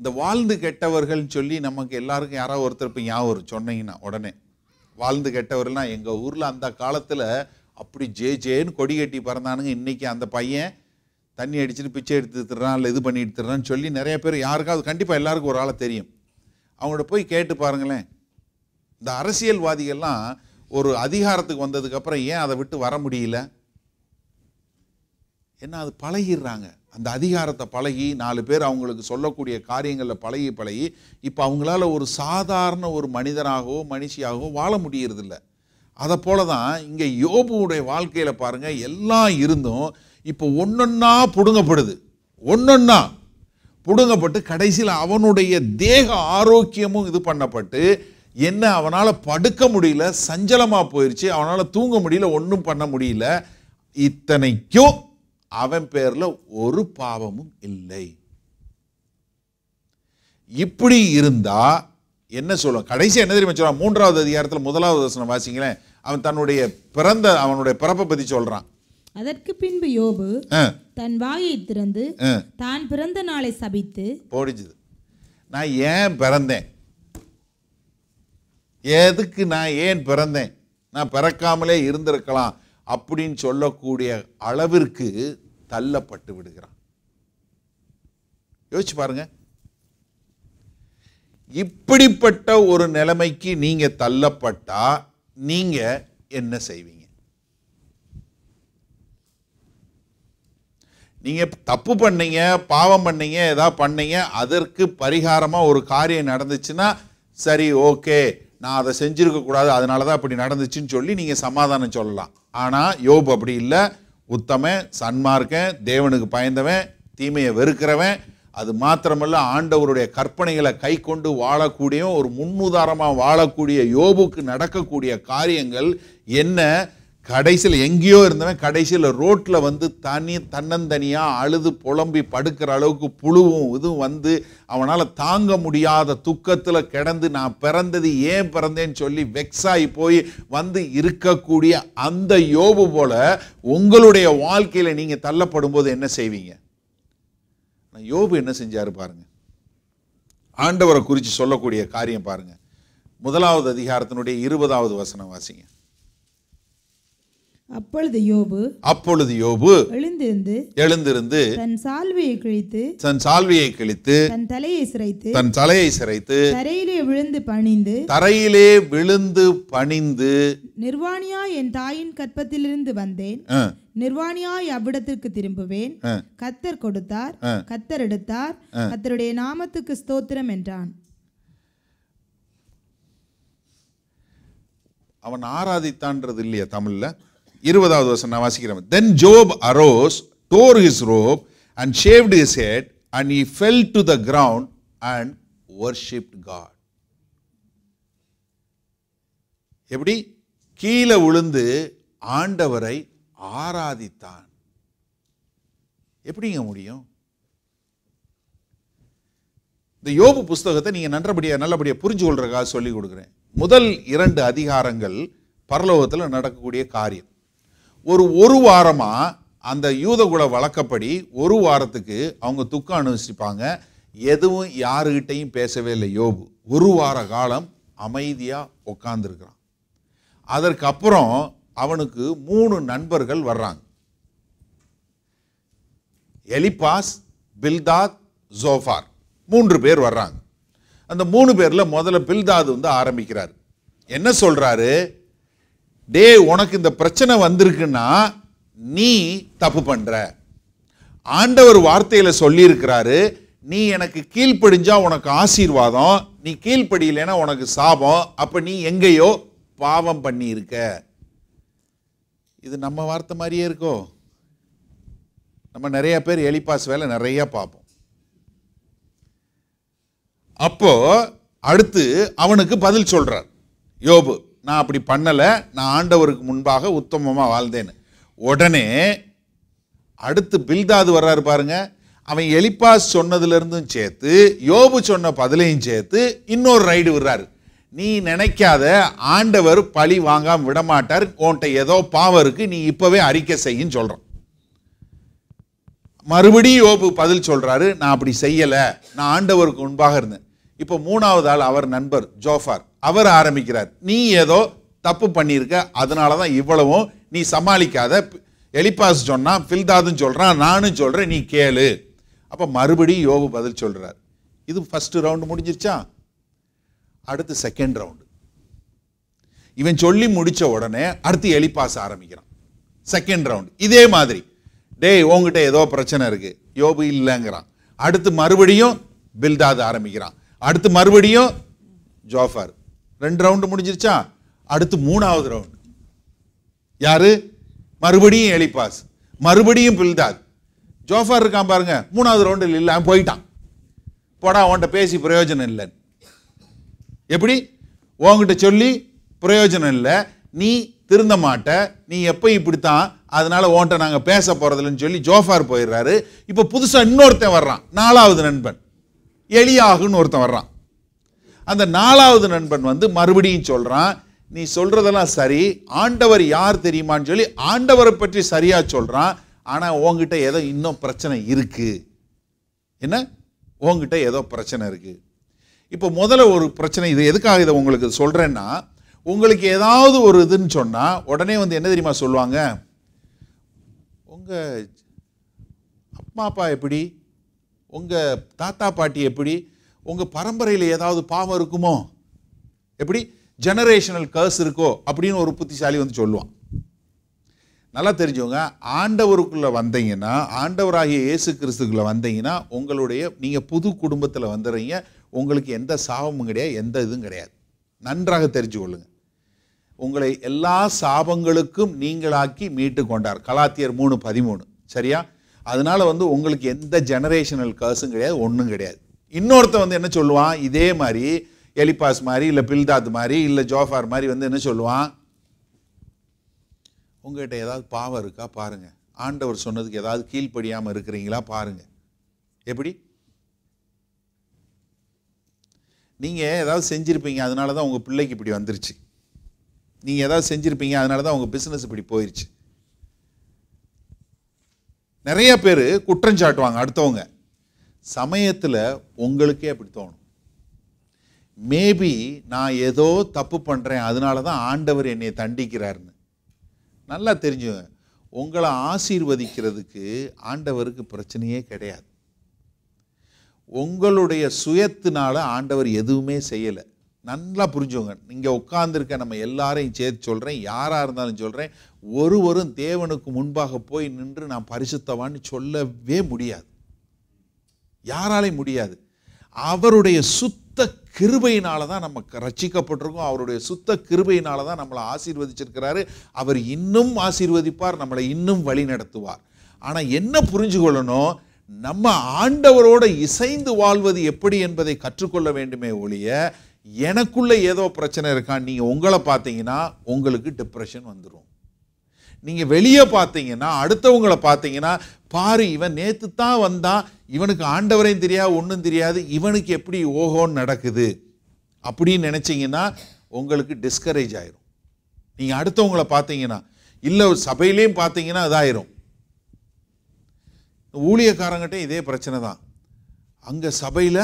இந்த வாழ்ந்து கெட்டவர்கள் சொல்லி நமக்கு எல்லாருக்கும் யாராவது ஒருத்தர் இப்போ ஞாபகம் சொன்னீங்கன்னா உடனே வாழ்ந்து கெட்டவர்கள்னா எங்கள் ஊரில் அந்த காலத்தில் அப்படி ஜே ஜேன்னு கொடி கட்டி பறந்தானுங்க இன்றைக்கி அந்த பையன் தண்ணி அடிச்சுட்டு பிச்சை எடுத்துடுறான் இல்லை இது பண்ணி எடுத்துடுறான்னு சொல்லி நிறைய பேர் யாருக்காவது கண்டிப்பாக எல்லாருக்கும் ஒரு ஆளை தெரியும் அவங்கள்ட்ட போய் கேட்டு பாருங்களேன் இந்த அரசியல்வாதிகள்லாம் ஒரு அதிகாரத்துக்கு வந்ததுக்கப்புறம் ஏன் அதை விட்டு வர முடியல ஏன்னா அது பழகிடுறாங்க அந்த அதிகாரத்தை பழகி நாலு பேர் அவங்களுக்கு சொல்லக்கூடிய காரியங்களில் பழகி பழகி இப்போ அவங்களால ஒரு சாதாரண ஒரு மனிதனாகவோ மனுஷியாகவோ வாழ முடியறதில்ல அதை போல தான் இங்கே யோபுவுடைய வாழ்க்கையில் பாருங்கள் எல்லாம் இருந்தும் இப்போ ஒன்றொன்னா புடுங்கப்படுது ஒன்றொன்னா புடுங்கப்பட்டு கடைசியில் அவனுடைய தேக ஆரோக்கியமும் இது பண்ணப்பட்டு என்ன அவனால் படுக்க முடியல சஞ்சலமாக போயிடுச்சு அவனால் தூங்க முடியல ஒன்றும் பண்ண முடியல இத்தனைக்கும் அவன் பேரில் ஒரு பாவமும் இல்லை இப்படி இருந்தா என்ன சொல்லுவோம் கடைசி என்ன தெரியுமா சொல்றான் மூன்றாவது அதிகாரத்தில் முதலாவது வசனம் வாசிங்களேன் அவன் தன்னுடைய பிறந்த அவனுடைய பிறப்பை பற்றி சொல்றான்
அதற்கு பின்பு யோபு தன் வாயை திறந்து தான் பிறந்த நாளை சபித்து
போடிச்சது நான் ஏன் பிறந்தேன் எதுக்கு நான் ஏன் பிறந்தேன் நான் பிறக்காமலே இருந்திருக்கலாம் அப்படின்னு சொல்லக்கூடிய அளவிற்கு தள்ளப்பட்டு விடுகிறான் யோசிச்சு பாருங்க இப்படிப்பட்ட ஒரு நிலைமைக்கு நீங்க தள்ளப்பட்டா நீங்க என்ன செய்வீங்க நீங்க தப்பு பண்ணீங்க பாவம் பண்ணீங்க ஏதாவது பண்ணீங்க அதற்கு பரிகாரமாக ஒரு காரியம் நடந்துச்சுன்னா சரி ஓகே நான் அதை செஞ்சிருக்க கூடாது அதனால தான் அப்படி நடந்துச்சுன்னு சொல்லி நீங்கள் சமாதானம் சொல்லலாம் ஆனால் யோப் அப்படி இல்லை உத்தமன் சன்மார்க்கன் தேவனுக்கு பயந்தவன் தீமையை வெறுக்கிறவன் அது மாத்திரமல்ல ஆண்டவருடைய கற்பனைகளை கை கொண்டு வாழக்கூடிய ஒரு முன்னுதாரமாக வாழக்கூடிய யோபுக்கு நடக்கக்கூடிய காரியங்கள் என்ன கடைசியில் எங்கேயோ இருந்தவன் கடைசியில் ரோட்டில் வந்து தனி தன்னந்தனியாக அழுது புலம்பி படுக்கிற அளவுக்கு புழுவும் இதுவும் வந்து அவனால் தாங்க முடியாத துக்கத்தில் கிடந்து நான் பிறந்தது ஏன் பிறந்தேன்னு சொல்லி வெக்ஸாகி போய் வந்து இருக்கக்கூடிய அந்த யோபு போல உங்களுடைய வாழ்க்கையில் நீங்கள் தள்ளப்படும் போது என்ன செய்வீங்க யோபு என்ன செஞ்சார் பாருங்கள் ஆண்டவரை குறித்து சொல்லக்கூடிய காரியம் பாருங்கள் முதலாவது அதிகாரத்தினுடைய இருபதாவது வசனம் வாசிங்க
அப்பொழுது யோபு
அப்பொழுது யோபு எழுந்திருந்து எழுந்திருந்து தன்
சால்வையை கிழித்து
தன் சால்வையை கிழித்து தன்
தலையை சிரைத்து தன் தலையை சிரைத்து தரையிலே விழுந்து பணிந்து தரையிலே
விழுந்து பணிந்து
நிர்வாணியா என் தாயின் கற்பத்திலிருந்து வந்தேன் நிர்வாணியாய் அவ்விடத்திற்கு திரும்புவேன் கத்தர் கொடுத்தார் கத்தர் எடுத்தார் கத்தருடைய நாமத்துக்கு ஸ்தோத்திரம் என்றான்
அவன் ஆராதித்தான்றது இல்லையா தமிழ்ல இருபதாவது வருஷம் நான் வாசிக்கிறேன் then Job arose tore his robe and shaved his head and he fell to the ground and worshipped God எப்படி கீழே விழுந்து ஆண்டவரை ஆராதித்தான் எப்படிங்க முடியும் இந்த யோபு புஸ்தகத்தை நீங்கள் நன்றபடியாக நல்லபடியாக புரிஞ்சு கொள்றதுக்காக சொல்லிக் கொடுக்குறேன் முதல் இரண்டு அதிகாரங்கள் பரலோகத்தில் நடக்கக்கூடிய காரியம் ஒரு ஒரு வாரமாக அந்த யூதகுல வழக்கப்படி ஒரு வாரத்துக்கு அவங்க துக்கம் அனுபவிச்சிருப்பாங்க எதுவும் யாருக்கிட்டையும் பேசவே இல்லை யோபு ஒரு வார காலம் அமைதியாக உட்காந்துருக்கிறான் அதற்கப்புறம் அவனுக்கு மூணு நண்பர்கள் வர்றாங்க எலிபாஸ் பில்தாத் ஜோஃபார் மூன்று பேர் வர்றாங்க அந்த மூணு பேரில் முதல்ல பில்தாத் வந்து ஆரம்பிக்கிறார் என்ன சொல்கிறாரு டே உனக்கு இந்த பிரச்சனை வந்திருக்குன்னா நீ தப்பு பண்ணுற ஆண்டவர் வார்த்தையில் சொல்லியிருக்கிறாரு நீ எனக்கு கீழ்ப்படிஞ்சா உனக்கு ஆசீர்வாதம் நீ கீழ்ப்படியிலனா உனக்கு சாபம் அப்போ நீ எங்கேயோ பாவம் பண்ணியிருக்க இது நம்ம வார்த்தை மாதிரியே இருக்கோ நம்ம நிறைய பேர் எலிபாஸ் வேலை நிறையா பார்ப்போம் அப்போ அடுத்து அவனுக்கு பதில் சொல்கிறார் யோபு நான் அப்படி பண்ணலை நான் ஆண்டவருக்கு முன்பாக உத்தமமாக வாழ்ந்தேன்னு உடனே அடுத்து பில்தாது வர்றாரு பாருங்க அவன் எலிப்பாஸ் சொன்னதுலேருந்தும் சேர்த்து யோபு சொன்ன பதிலையும் சேர்த்து இன்னொரு ரைடு விடுறாரு நீ நினைக்காத ஆண்டவர் பழி வாங்காமல் விடமாட்டார் உன்ட்ட ஏதோ பாவம் நீ இப்போவே அறிக்கை செய்யும் சொல்கிறோம் மறுபடியும் யோபு பதில் சொல்கிறாரு நான் அப்படி செய்யலை நான் ஆண்டவருக்கு முன்பாக இருந்தேன் இப்போ மூணாவது ஆள் அவர் நண்பர் ஜோஃபார் அவர் ஆரம்பிக்கிறார் நீ ஏதோ தப்பு பண்ணியிருக்க அதனால தான் இவ்வளவும் நீ சமாளிக்காத எலிபாஸ் சொன்னால் ஃபில்தாதுன்னு சொல்கிறான் நானும் சொல்கிறேன் நீ கேளு அப்போ மறுபடியும் யோபு பதில் சொல்கிறார் இது ஃபஸ்ட்டு ரவுண்டு முடிஞ்சிருச்சா அடுத்து செகண்ட் ரவுண்டு இவன் சொல்லி முடித்த உடனே அடுத்து எலிபாஸ் ஆரம்பிக்கிறான் செகண்ட் ரவுண்டு இதே மாதிரி டேய் உங்ககிட்ட ஏதோ பிரச்சனை இருக்குது யோபு இல்லைங்கிறான் அடுத்து மறுபடியும் பில்தாது ஆரம்பிக்கிறான் அடுத்து மறுபடியும் ஜோஃபார் ரெண்டு ரவுண்டு முடிஞ்சிருச்சா அடுத்து மூணாவது ரவுண்டு யாரு மறுபடியும் எலிபாஸ் மறுபடியும் பில்தாத் ஜோஃபார் இருக்கான் பாருங்க மூணாவது ரவுண்டில் இல்லை போயிட்டான் போடா உன்கிட்ட பேசி பிரயோஜனம் இல்லை எப்படி உங்ககிட்ட சொல்லி பிரயோஜனம் இல்லை நீ திருந்த மாட்ட நீ எப்போ இப்படித்தான் அதனால ஓன்ட்ட நாங்கள் பேச போகிறதில்லன்னு சொல்லி ஜோஃபார் போயிடுறாரு இப்போ புதுசாக இன்னொருத்தன் வர்றான் நாலாவது நண்பன் எளியாகுன்னு ஒருத்தன் வர்றான் அந்த நாலாவது நண்பன் வந்து மறுபடியும் சொல்கிறான் நீ சொல்கிறதெல்லாம் சரி ஆண்டவர் யார் தெரியுமான்னு சொல்லி ஆண்டவரை பற்றி சரியாக சொல்கிறான் ஆனால் உங்ககிட்ட ஏதோ இன்னும் பிரச்சனை இருக்குது என்ன உங்ககிட்ட ஏதோ பிரச்சனை இருக்குது இப்போ முதல்ல ஒரு பிரச்சனை இது எதுக்காக இதை உங்களுக்கு சொல்கிறேன்னா உங்களுக்கு ஏதாவது ஒரு இதுன்னு சொன்னால் உடனே வந்து என்ன தெரியுமா சொல்லுவாங்க உங்கள் அம்மா அப்பா எப்படி உங்கள் தாத்தா பாட்டி எப்படி உங்கள் பரம்பரையில் ஏதாவது பாவம் இருக்குமோ எப்படி ஜெனரேஷனல் கர்ஸ் இருக்கோ அப்படின்னு ஒரு புத்திசாலி வந்து சொல்லுவான் நல்லா தெரிஞ்சவங்க ஆண்டவருக்குள்ளே வந்தீங்கன்னா ஆண்டவராகிய இயேசு கிறிஸ்துக்குள்ளே வந்தீங்கன்னா உங்களுடைய நீங்கள் புது குடும்பத்தில் வந்துடுறீங்க உங்களுக்கு எந்த சாபமும் கிடையாது எந்த இதுவும் கிடையாது நன்றாக தெரிஞ்சு கொள்ளுங்க உங்களை எல்லா சாபங்களுக்கும் நீங்களாக்கி மீட்டு கொண்டார் கலாத்தியர் மூணு பதிமூணு சரியா அதனால் வந்து உங்களுக்கு எந்த ஜெனரேஷனல் கர்ஸும் கிடையாது ஒன்றும் கிடையாது இன்னொருத்த வந்து என்ன சொல்லுவான் இதே மாதிரி எலிபாஸ் மாதிரி இல்லை பில்தாத் மாதிரி இல்லை ஜோஃபார் மாதிரி வந்து என்ன சொல்லுவான் உங்கள்கிட்ட ஏதாவது பாவம் இருக்கா பாருங்கள் ஆண்டவர் சொன்னதுக்கு ஏதாவது கீழ்ப்படியாமல் இருக்கிறீங்களா பாருங்கள் எப்படி நீங்கள் ஏதாவது செஞ்சுருப்பீங்க அதனால தான் உங்கள் பிள்ளைக்கு இப்படி வந்துருச்சு நீங்கள் ஏதாவது செஞ்சுருப்பீங்க அதனால தான் உங்கள் பிஸ்னஸ் இப்படி போயிடுச்சு நிறைய பேர் குற்றம் சாட்டுவாங்க அடுத்தவங்க சமயத்தில் உங்களுக்கே அப்படி தோணும் மேபி நான் ஏதோ தப்பு பண்ணுறேன் அதனால தான் ஆண்டவர் என்னை தண்டிக்கிறார்னு நல்லா தெரிஞ்சுங்க உங்களை ஆசீர்வதிக்கிறதுக்கு ஆண்டவருக்கு பிரச்சனையே கிடையாது உங்களுடைய சுயத்தினால ஆண்டவர் எதுவுமே செய்யலை நல்லா புரிஞ்சுங்க இங்கே உட்காந்துருக்க நம்ம எல்லாரையும் சேர்த்து சொல்கிறேன் யாராக இருந்தாலும் சொல்கிறேன் ஒருவரும் தேவனுக்கு முன்பாக போய் நின்று நான் பரிசுத்தவான்னு சொல்லவே முடியாது யாராலே முடியாது அவருடைய சுத்த கிருபையினால தான் நம்ம ரட்சிக்கப்பட்டிருக்கோம் அவருடைய சுத்த கிருபையினால தான் நம்மளை ஆசீர்வதிச்சிருக்கிறாரு அவர் இன்னும் ஆசீர்வதிப்பார் நம்மளை இன்னும் வழி நடத்துவார் ஆனால் என்ன புரிஞ்சு கொள்ளணும் நம்ம ஆண்டவரோடு இசைந்து வாழ்வது எப்படி என்பதை கற்றுக்கொள்ள வேண்டுமே ஒழிய எனக்குள்ளே ஏதோ பிரச்சனை இருக்கான்னு நீங்கள் உங்களை பார்த்தீங்கன்னா உங்களுக்கு டிப்ரெஷன் வந்துடும் நீங்கள் வெளியே பார்த்தீங்கன்னா அடுத்தவங்களை பார்த்தீங்கன்னா பாரு இவன் நேற்று தான் வந்தான் இவனுக்கு ஆண்டவரையும் தெரியாது ஒன்றும் தெரியாது இவனுக்கு எப்படி ஓஹோன்னு நடக்குது அப்படின்னு நினச்சிங்கன்னா உங்களுக்கு டிஸ்கரேஜ் ஆயிரும் நீங்கள் அடுத்தவங்கள பார்த்தீங்கன்னா இல்லை சபையிலையும் பார்த்தீங்கன்னா இதாயிரும் ஊழியக்காரங்கிட்டே இதே பிரச்சனை தான் அங்கே சபையில்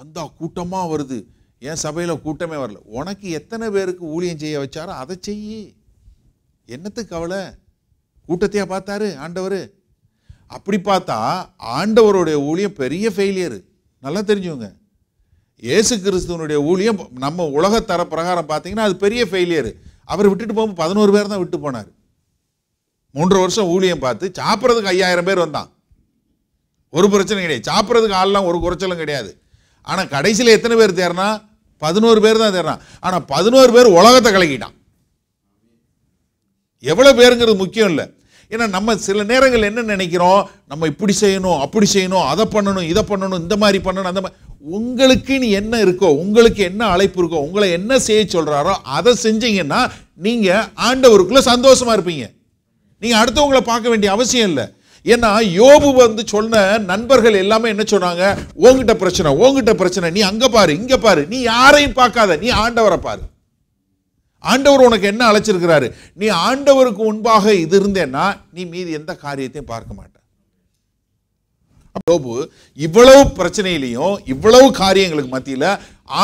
வந்தால் கூட்டமாக வருது ஏன் சபையில் கூட்டமே வரல உனக்கு எத்தனை பேருக்கு ஊழியம் செய்ய வச்சாரோ அதை செய்யி என்னத்துக்கு கவலை கூட்டத்தையாக பார்த்தாரு ஆண்டவர் அப்படி பார்த்தா ஆண்டவருடைய ஊழியம் பெரிய ஃபெயிலியரு நல்லா தெரிஞ்சுங்க ஏசு கிறிஸ்துவனுடைய ஊழியம் நம்ம உலகத்தர பிரகாரம் பார்த்தீங்கன்னா அது பெரிய ஃபெயிலியரு அவர் விட்டுட்டு போகும்போது பதினோரு பேர் தான் விட்டு போனார் மூன்று வருஷம் ஊழியம் பார்த்து சாப்பிட்றதுக்கு ஐயாயிரம் பேர் வந்தான் ஒரு பிரச்சனை கிடையாது சாப்பிட்றதுக்கு ஆள்லாம் ஒரு குறைச்சலும் கிடையாது ஆனால் கடைசியில் எத்தனை பேர் தேர்னா பதினோரு பேர் தான் தேர்றான் ஆனால் பதினோரு பேர் உலகத்தை கலக்கிட்டான் எவ்வளோ பேருங்கிறது முக்கியம் இல்லை ஏன்னா நம்ம சில நேரங்கள் என்ன நினைக்கிறோம் நம்ம இப்படி செய்யணும் அப்படி செய்யணும் அதை பண்ணணும் இதை பண்ணணும் இந்த மாதிரி பண்ணணும் அந்த மாதிரி உங்களுக்குன்னு என்ன இருக்கோ உங்களுக்கு என்ன அழைப்பு இருக்கோ உங்களை என்ன செய்ய சொல்கிறாரோ அதை செஞ்சீங்கன்னா நீங்கள் ஆண்டவருக்குள்ளே சந்தோஷமாக இருப்பீங்க நீங்கள் அடுத்தவங்களை பார்க்க வேண்டிய அவசியம் இல்லை ஏன்னா யோபு வந்து சொன்ன நண்பர்கள் எல்லாமே என்ன சொன்னாங்க உங்ககிட்ட பிரச்சனை உங்ககிட்ட பிரச்சனை நீ அங்கே பாரு இங்கே பாரு நீ யாரையும் பார்க்காத நீ ஆண்டவரை பாரு ஆண்டவர் உனக்கு என்ன அழைச்சிருக்கிறாரு நீ ஆண்டவருக்கு முன்பாக இது இருந்தேன்னா நீ மீது எந்த காரியத்தையும் பார்க்க மாட்டோபு இவ்வளவு பிரச்சனையிலையும் இவ்வளவு காரியங்களுக்கு மத்தியில்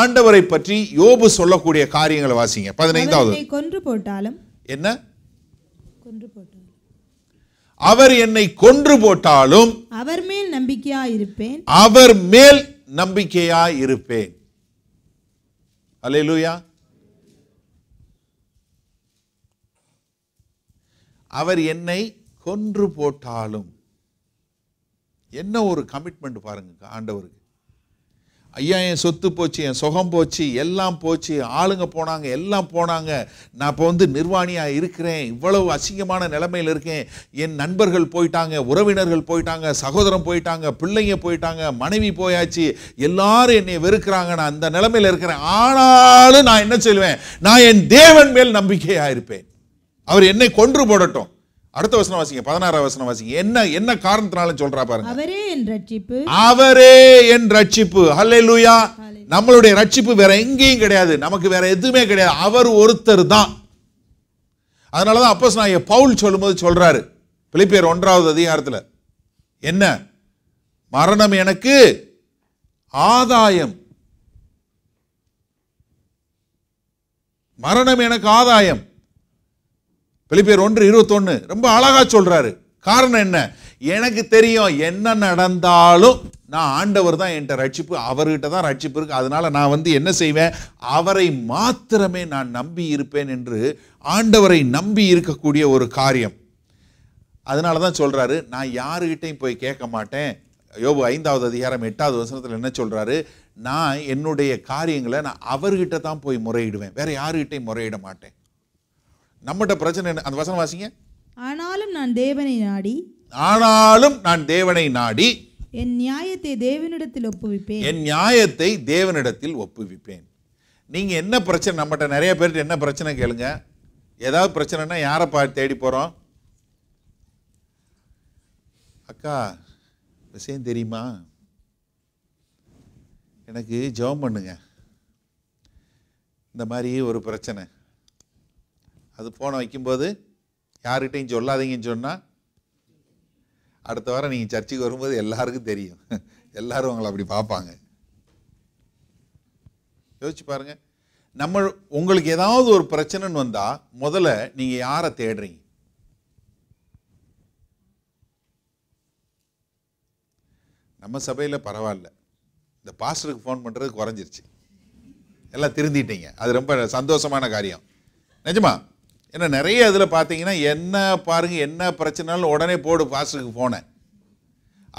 ஆண்டவரை பற்றி யோபு சொல்லக்கூடிய காரியங்களை வாசிங்க பதினைந்தாவது
கொன்று போட்டாலும்
என்ன அவர் என்னை கொன்று போட்டாலும்
அவர் மேல் நம்பிக்கையா இருப்பேன்
அவர் மேல் நம்பிக்கையா இருப்பேன் அலையலூயா அவர் என்னை கொன்று போட்டாலும் என்ன ஒரு கமிட்மெண்ட் பாருங்க ஆண்டவருக்கு ஐயா என் சொத்து போச்சு என் சுகம் போச்சு எல்லாம் போச்சு ஆளுங்க போனாங்க எல்லாம் போனாங்க நான் இப்போ வந்து நிர்வாணியாக இருக்கிறேன் இவ்வளவு அசிங்கமான நிலைமையில் இருக்கேன் என் நண்பர்கள் போயிட்டாங்க உறவினர்கள் போயிட்டாங்க சகோதரம் போயிட்டாங்க பிள்ளைங்க போயிட்டாங்க மனைவி போயாச்சு எல்லாரும் என்னை வெறுக்கிறாங்க நான் அந்த நிலைமையில் இருக்கிறேன் ஆனாலும் நான் என்ன சொல்லுவேன் நான் என் தேவன் மேல் நம்பிக்கையாக இருப்பேன் அவர் என்னை கொன்று போடட்டும் அடுத்த வசனம் வாசிங்க பதினாறாம் வசனம் வாசிங்க என்ன என்ன காரணத்தினாலும் சொல்றா பாருங்க அவரே
என் ரட்சிப்பு
அவரே என் ரட்சிப்பு ஹalleluya நம்மளுடைய ரட்சிப்பு வேற எங்கேயும் கிடையாது நமக்கு வேற எதுவுமே கிடையாது அவர் ஒருத்தர் தான் அதனால தான் அப்போஸ் நான் பவுல் சொல்லும்போது சொல்றாரு பிலிப்பியர் ஒன்றாவது அதிகாரத்தில் என்ன மரணம் எனக்கு ஆதாயம் மரணம் எனக்கு ஆதாயம் பிலிப்பியர் ஒன்று இருபத்தொன்று ரொம்ப அழகாக சொல்கிறாரு காரணம் என்ன எனக்கு தெரியும் என்ன நடந்தாலும் நான் ஆண்டவர் தான் என்கிட்ட ரட்சிப்பு அவர்கிட்ட தான் ரட்சிப்பு இருக்குது அதனால் நான் வந்து என்ன செய்வேன் அவரை மாத்திரமே நான் நம்பி இருப்பேன் என்று ஆண்டவரை நம்பி இருக்கக்கூடிய ஒரு காரியம் அதனால தான் சொல்கிறாரு நான் யாருக்கிட்டையும் போய் கேட்க மாட்டேன் யோபு ஐந்தாவது அதிகாரம் எட்டாவது வசனத்தில் என்ன சொல்கிறாரு நான் என்னுடைய காரியங்களை நான் அவர்கிட்ட தான் போய் முறையிடுவேன் வேறு யாருக்கிட்டையும் முறையிட மாட்டேன் நம்மகிட்ட பிரச்சனை என்ன அந்த வசனம் வாசிங்க
ஆனாலும் நான் தேவனை நாடி
ஆனாலும் நான் தேவனை நாடி
என் நியாயத்தை தேவனிடத்தில் ஒப்புவிப்பேன் என்
நியாயத்தை தேவனிடத்தில் ஒப்புவிப்பேன் நீங்கள் என்ன பிரச்சனை நம்மகிட்ட நிறைய பேர்கிட்ட என்ன பிரச்சனை கேளுங்க ஏதாவது பிரச்சனைனா யாரை பா தேடி போகிறோம் அக்கா விஷயம் தெரியுமா எனக்கு ஜெபம் பண்ணுங்க இந்த மாதிரி ஒரு பிரச்சனை அது ஃபோனை வைக்கும்போது யார்கிட்டையும் சொல்லாதீங்கன்னு சொன்னால் அடுத்த வாரம் நீங்கள் சர்ச்சுக்கு வரும்போது எல்லாருக்கும் தெரியும் எல்லாரும் உங்களை அப்படி பார்ப்பாங்க யோசிச்சு பாருங்கள் நம்ம உங்களுக்கு ஏதாவது ஒரு பிரச்சனைன்னு வந்தால் முதல்ல நீங்கள் யாரை தேடுறீங்க நம்ம சபையில் பரவாயில்ல இந்த பாஸ்டருக்கு ஃபோன் பண்ணுறது குறைஞ்சிருச்சு எல்லாம் திருந்திட்டீங்க அது ரொம்ப சந்தோஷமான காரியம் நிஜமா ஏன்னா நிறைய இதில் பார்த்தீங்கன்னா என்ன பாருங்கள் என்ன பிரச்சனைனாலும் உடனே போடு பாஸ்டருக்கு போனேன்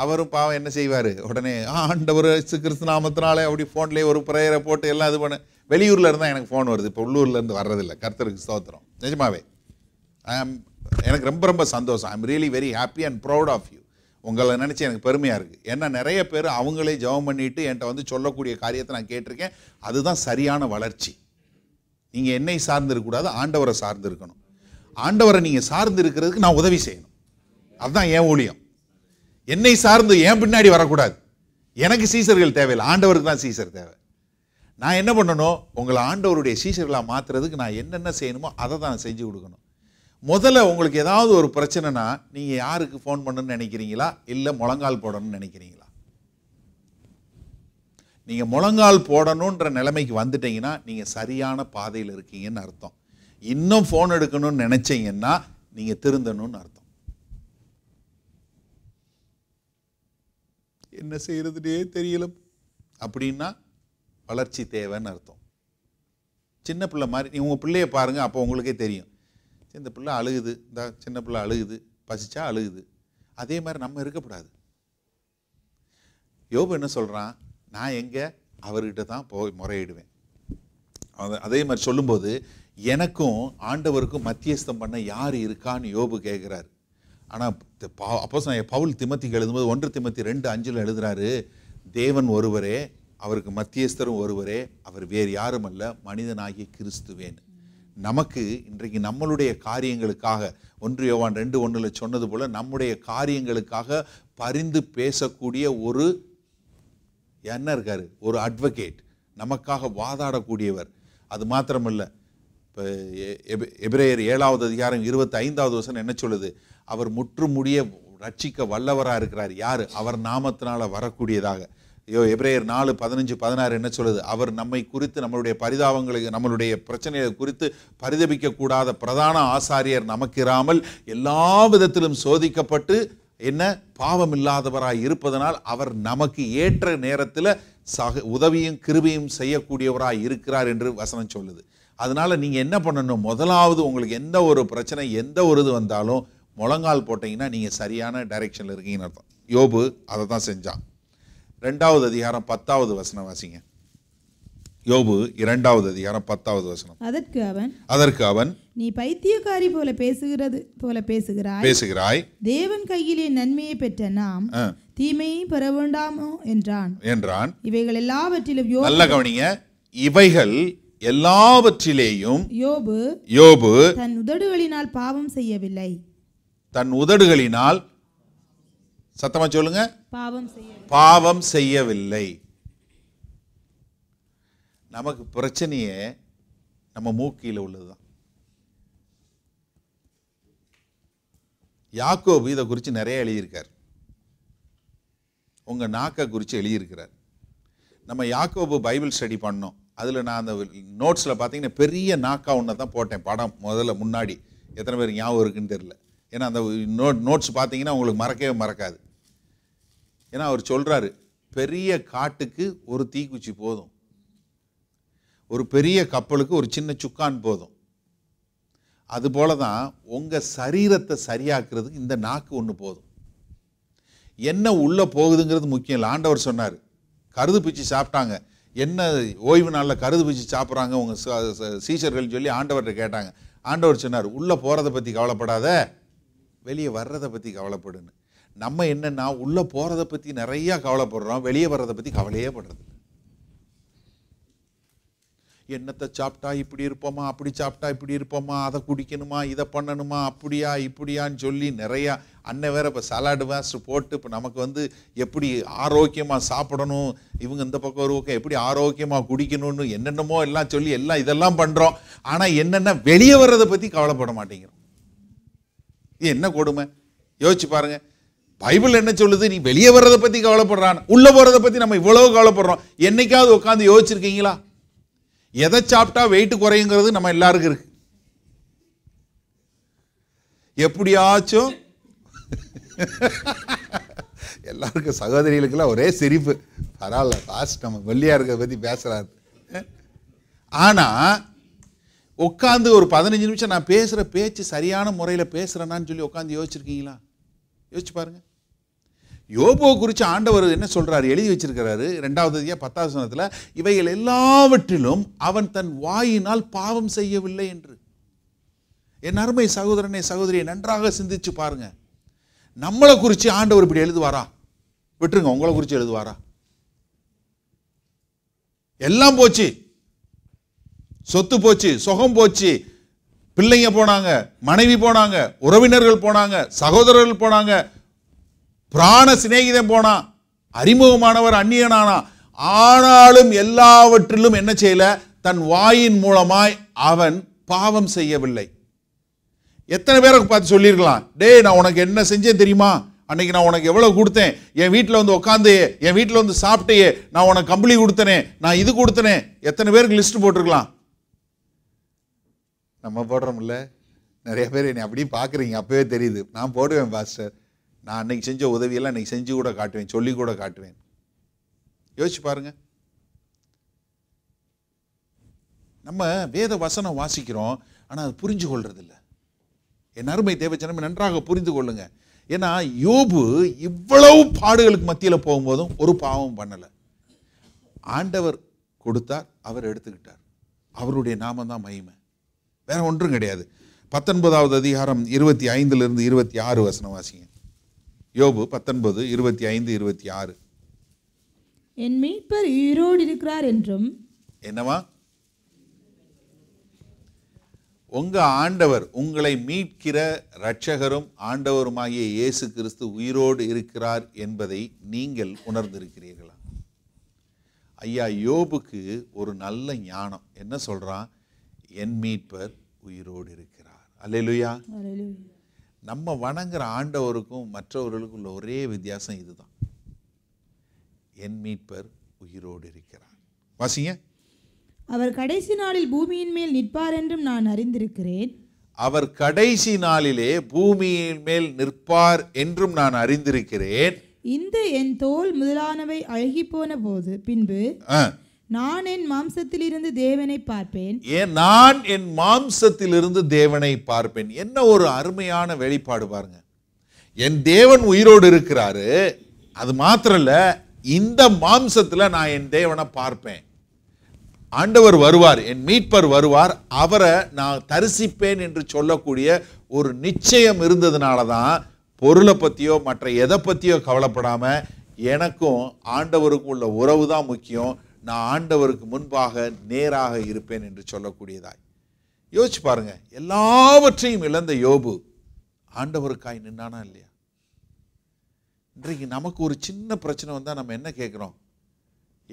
அவரும் பாவம் என்ன செய்வார் உடனே ஆண்டவர் கிறிஸ்து நாமத்தினாலே அப்படி ஃபோன்லேயே ஒரு ப்ரேயரை போட்டு எல்லாம் இது பண்ண வெளியூரில் இருந்தால் எனக்கு ஃபோன் வருது இப்போ உள்ளூர்லேருந்து வர்றதில்ல கருத்தருக்கு சோத்திரம் நிஜமாவே எனக்கு ரொம்ப ரொம்ப சந்தோஷம் I'm really very happy and proud of you உங்களை நினச்சி எனக்கு பெருமையாக இருக்குது ஏன்னா நிறைய பேர் அவங்களே ஜெபம் பண்ணிவிட்டு என்கிட்ட வந்து சொல்லக்கூடிய காரியத்தை நான் கேட்டிருக்கேன் அதுதான் சரியான வளர்ச்சி நீங்கள் என்னை சார்ந்து இருக்கக்கூடாது ஆண்டவரை சார்ந்து இருக்கணும் ஆண்டவரை நீங்கள் சார்ந்து இருக்கிறதுக்கு நான் உதவி செய்யணும் அதுதான் என் ஊழியம் என்னை சார்ந்து என் பின்னாடி வரக்கூடாது எனக்கு சீசர்கள் தேவையில்லை ஆண்டவருக்கு தான் சீசர் தேவை நான் என்ன பண்ணணும் உங்களை ஆண்டவருடைய சீசர்களாக மாற்றுறதுக்கு நான் என்னென்ன செய்யணுமோ அதை தான் செஞ்சு கொடுக்கணும் முதல்ல உங்களுக்கு ஏதாவது ஒரு பிரச்சனைனா நீங்கள் யாருக்கு ஃபோன் பண்ணணும்னு நினைக்கிறீங்களா இல்லை முழங்கால் போடணும்னு நினைக்கிறீங்களா நீங்கள் முழங்கால் போடணுன்ற நிலைமைக்கு வந்துட்டீங்கன்னா நீங்கள் சரியான பாதையில் இருக்கீங்கன்னு அர்த்தம் இன்னும் ஃபோன் எடுக்கணும்னு நினச்சிங்கன்னா நீங்கள் திருந்தணும்னு அர்த்தம் என்ன செய்கிறதுனே தெரியல அப்படின்னா வளர்ச்சி தேவைன்னு அர்த்தம் சின்ன பிள்ளை மாதிரி உங்கள் பிள்ளைய பாருங்கள் அப்போ உங்களுக்கே தெரியும் இந்த பிள்ளை அழுகுது இந்த சின்ன பிள்ளை அழுகுது பசிச்சா அழுகுது அதே மாதிரி நம்ம இருக்கக்கூடாது யோபு என்ன சொல்கிறான் நான் எங்கே அவர்கிட்ட தான் போய் முறையிடுவேன் அதே மாதிரி சொல்லும்போது எனக்கும் ஆண்டவருக்கும் மத்தியஸ்தம் பண்ண யார் இருக்கான்னு யோபு கேட்குறாரு ஆனால் அப்போ பவுல் திமத்திக்கு எழுதும்போது ஒன்று திமத்தி ரெண்டு அஞ்சில் எழுதுகிறாரு தேவன் ஒருவரே அவருக்கு மத்தியஸ்தரும் ஒருவரே அவர் வேறு யாரும் அல்ல மனிதனாகிய கிறிஸ்துவேன் நமக்கு இன்றைக்கு நம்மளுடைய காரியங்களுக்காக ஒன்று யோவான் ரெண்டு ஒன்றில் சொன்னது போல் நம்முடைய காரியங்களுக்காக பரிந்து பேசக்கூடிய ஒரு என்ன இருக்கார் ஒரு அட்வொகேட் நமக்காக வாதாடக்கூடியவர் அது மாத்திரமல்ல இப்போ எபிரேயர் ஏழாவது அதிகாரம் இருபத்தி ஐந்தாவது வருஷம் என்ன சொல்லுது அவர் முற்றுமுடிய ரட்சிக்க வல்லவராக இருக்கிறார் யார் அவர் நாமத்தினால் வரக்கூடியதாக ஐயோ எப்ரேயர் நாலு பதினஞ்சு பதினாறு என்ன சொல்லுது அவர் நம்மை குறித்து நம்மளுடைய பரிதாபங்களுக்கு நம்மளுடைய பிரச்சனைகளை குறித்து பரிதபிக்கக்கூடாத பிரதான ஆசாரியர் நமக்கு இராமல் எல்லா விதத்திலும் சோதிக்கப்பட்டு என்ன பாவம் இல்லாதவராய் இருப்பதனால் அவர் நமக்கு ஏற்ற நேரத்தில் சக உதவியும் கிருபியும் செய்யக்கூடியவராய் இருக்கிறார் என்று வசனம் சொல்லுது அதனால் நீங்கள் என்ன பண்ணணும் முதலாவது உங்களுக்கு எந்த ஒரு பிரச்சனை எந்த ஒரு இது வந்தாலும் முழங்கால் போட்டிங்கன்னா நீங்கள் சரியான டைரெக்ஷனில் இருக்கீங்கன்னு அர்த்தம் யோபு அதை தான் செஞ்சான் ரெண்டாவது அதிகாரம் பத்தாவது வசனம் வாசிங்க யோபு இரண்டாவது அதிகாரம் பத்தாவது வசனம்
அதற்கு அவன் அதற்கு அவன் நீ பைத்தியக்காரி போல பேசுகிறது போல பேசுகிறாய் பேசுகிறாய் தேவன் கையிலே நன்மையை பெற்ற நாம் தீமையை பெற வேண்டாமோ என்றான் என்றான் இவைகள் எல்லாவற்றிலும் நல்ல
கவனிங்க இவைகள் எல்லாவற்றிலேயும் யோபு யோபு
தன் உதடுகளினால் பாவம் செய்யவில்லை
தன் உதடுகளினால் சத்தமா சொல்லுங்க பாவம் செய்ய பாவம் செய்யவில்லை நமக்கு பிரச்சனையே நம்ம மூக்கியில் உள்ளது தான் யாக்கோபு இதை குறித்து நிறைய எழுதியிருக்கார் உங்கள் நாக்கை குறித்து எழுதியிருக்கிறார் நம்ம யாக்கோபு பைபிள் ஸ்டடி பண்ணோம் அதில் நான் அந்த நோட்ஸில் பார்த்தீங்கன்னா பெரிய நாக்கா ஒன்று தான் போட்டேன் படம் முதல்ல முன்னாடி எத்தனை பேர் ஞாபகம் இருக்குன்னு தெரில ஏன்னா அந்த நோட் நோட்ஸ் பார்த்தீங்கன்னா உங்களுக்கு மறக்கவே மறக்காது ஏன்னா அவர் சொல்கிறாரு பெரிய காட்டுக்கு ஒரு தீக்குச்சி போதும் ஒரு பெரிய கப்பலுக்கு ஒரு சின்ன சுக்கான் போதும் அதுபோல தான் உங்கள் சரீரத்தை சரியாக்குறதுக்கு இந்த நாக்கு ஒன்று போதும் என்ன உள்ளே போகுதுங்கிறது முக்கியம் இல்லை ஆண்டவர் சொன்னார் கருது பிச்சு சாப்பிட்டாங்க என்ன ஓய்வு நாளில் கருது பிச்சு சாப்பிட்றாங்க உங்கள் சீசர்கள் சொல்லி ஆண்டவர்கிட்ட கேட்டாங்க ஆண்டவர் சொன்னார் உள்ளே போகிறத பற்றி கவலைப்படாத வெளியே வர்றதை பற்றி கவலைப்படுன்னு நம்ம என்னென்னா உள்ளே போகிறத பற்றி நிறையா கவலைப்படுறோம் வெளியே வர்றதை பற்றி கவலையே படுறது என்னத்தை சாப்பிட்டா இப்படி இருப்போமா அப்படி சாப்பிட்டா இப்படி இருப்போமா அதை குடிக்கணுமா இதை பண்ணணுமா அப்படியா இப்படியான்னு சொல்லி நிறையா அன்னை வேற இப்போ சலாடு வேஸ்ட் போட்டு இப்போ நமக்கு வந்து எப்படி ஆரோக்கியமாக சாப்பிடணும் இவங்க இந்த பக்கம் ஒரு பக்கம் எப்படி ஆரோக்கியமாக குடிக்கணும்னு என்னென்னமோ எல்லாம் சொல்லி எல்லாம் இதெல்லாம் பண்ணுறோம் ஆனால் என்னென்ன வெளியே வர்றதை பற்றி கவலைப்பட மாட்டேங்கிறோம் இது என்ன கொடுமை யோசிச்சு பாருங்கள் பைபிள் என்ன சொல்லுது நீ வெளியே வர்றதை பற்றி கவலைப்படுறான் உள்ளே போகிறத பற்றி நம்ம இவ்வளோ கவலைப்படுறோம் என்னைக்காவது உட்காந்து யோசிச்சிருக்கீங்களா எதை சாப்பிட்டா வெயிட் குறையுங்கிறது நம்ம எல்லாருக்கும் இருக்கு எப்படியாச்சும் எல்லாருக்கும் சகோதரிகளுக்கெல்லாம் ஒரே சிரிப்பு பரவாயில்ல ஃபாஸ்ட் நம்ம வெள்ளியா இருக்கிறத பற்றி பேசுகிறாரு ஆனால் உட்காந்து ஒரு பதினஞ்சு நிமிஷம் நான் பேசுகிற பேச்சு சரியான முறையில் பேசுகிறேன்னான்னு சொல்லி உட்காந்து யோசிச்சிருக்கீங்களா யோசிச்சு பாருங்கள் யோபோ குறித்து ஆண்டவர் என்ன சொல்கிறார் எழுதி வச்சிருக்கிறாரு ரெண்டாவது பத்தாவது சனத்தில் இவைகள் எல்லாவற்றிலும் அவன் தன் வாயினால் பாவம் செய்யவில்லை என்று என் அருமை சகோதரனை சகோதரியை நன்றாக சிந்திச்சு பாருங்க நம்மளை குறித்து ஆண்டவர் இப்படி எழுதுவாரா விட்டுருங்க உங்களை குறித்து எழுதுவாரா எல்லாம் போச்சு சொத்து போச்சு சுகம் போச்சு பிள்ளைங்க போனாங்க மனைவி போனாங்க உறவினர்கள் போனாங்க சகோதரர்கள் போனாங்க பிராண சிநேகிதம் போனா அறிமுகமானவர் அந்நியனானா ஆனாலும் எல்லாவற்றிலும் என்ன செய்யல தன் வாயின் மூலமாய் அவன் பாவம் செய்யவில்லை எத்தனை பேரை பார்த்து சொல்லியிருக்கலாம் டேய் நான் உனக்கு என்ன செஞ்சேன் தெரியுமா அன்னைக்கு நான் உனக்கு எவ்வளோ கொடுத்தேன் என் வீட்டில் வந்து உக்காந்தையே என் வீட்டில் வந்து சாப்பிட்டையே நான் உனக்கு கம்பளி கொடுத்தனே நான் இது கொடுத்தனே எத்தனை பேருக்கு லிஸ்ட் போட்டிருக்கலாம் நம்ம போடுறோம்ல நிறைய பேர் என்னை அப்படியே பார்க்குறீங்க அப்போவே தெரியுது நான் போடுவேன் பாஸ்டர் நான் அன்னைக்கு செஞ்ச உதவியெல்லாம் இன்றைக்கி செஞ்சு கூட காட்டுவேன் சொல்லி கூட காட்டுவேன் யோசிச்சு பாருங்கள் நம்ம வேத வசனம் வாசிக்கிறோம் ஆனால் அது புரிஞ்சு கொள்றதில்ல என் அருமை தேவச்சனம் நன்றாக புரிந்து கொள்ளுங்க ஏன்னா யோபு இவ்வளவு பாடுகளுக்கு மத்தியில் போகும்போதும் ஒரு பாவம் பண்ணலை ஆண்டவர் கொடுத்தார் அவர் எடுத்துக்கிட்டார் அவருடைய நாம தான் மகிமை வேற ஒன்றும் கிடையாது பத்தொன்பதாவது அதிகாரம் இருபத்தி ஐந்துலேருந்து இருபத்தி ஆறு வசனம் வாசிங்க யோபு பத்தொன்பது இருபத்தி ஐந்து இருபத்தி ஆறு
என் மீட்பர் உயிரோடு இருக்கிறார் என்றும்
என்னவா உங்க ஆண்டவர் உங்களை மீட்கிற இரட்சகரும் ஆண்டவருமாகிய இயேசு கிறிஸ்து உயிரோடு இருக்கிறார் என்பதை நீங்கள் உணர்ந்திருக்கிறீர்களா ஐயா யோபுக்கு ஒரு நல்ல ஞானம் என்ன சொல்கிறான் என் மீட்பர் உயிரோடு இருக்கிறார் அல்லேலுயா நம்ம வணங்குற ஆண்டவருக்கும் மற்றவர்களுக்கும் உள்ள ஒரே வித்தியாசம் இதுதான் என் மீட்பர் உயிரோடு இருக்கிறார் வாசிங்க
அவர் கடைசி நாளில் பூமியின் மேல் நிற்பார் என்றும் நான் அறிந்திருக்கிறேன்
அவர் கடைசி நாளிலே பூமியின் மேல் நிற்பார் என்றும் நான் அறிந்திருக்கிறேன்
இந்த என் தோல் முதலானவை அழகி போன போது பின்பு நான் என் மாம்சத்திலிருந்து தேவனை பார்ப்பேன்
ஏன் நான் என் மாம்சத்திலிருந்து தேவனை பார்ப்பேன் என்ன ஒரு அருமையான வெளிப்பாடு பாருங்க என் தேவன் உயிரோடு இருக்கிறாரு அது மாத்திரம் இந்த மாம்சத்தில் நான் என் தேவனை பார்ப்பேன் ஆண்டவர் வருவார் என் மீட்பர் வருவார் அவரை நான் தரிசிப்பேன் என்று சொல்லக்கூடிய ஒரு நிச்சயம் இருந்ததுனால தான் பொருளை பற்றியோ மற்ற எதை பற்றியோ கவலைப்படாமல் எனக்கும் ஆண்டவருக்கும் உள்ள உறவு தான் முக்கியம் நான் ஆண்டவருக்கு முன்பாக நேராக இருப்பேன் என்று சொல்லக்கூடியதாய் யோசிச்சு பாருங்க எல்லாவற்றையும் இழந்த யோபு ஆண்டவருக்காய் நின்னானா இல்லையா இன்றைக்கு நமக்கு ஒரு சின்ன பிரச்சனை வந்தால் நம்ம என்ன கேட்குறோம்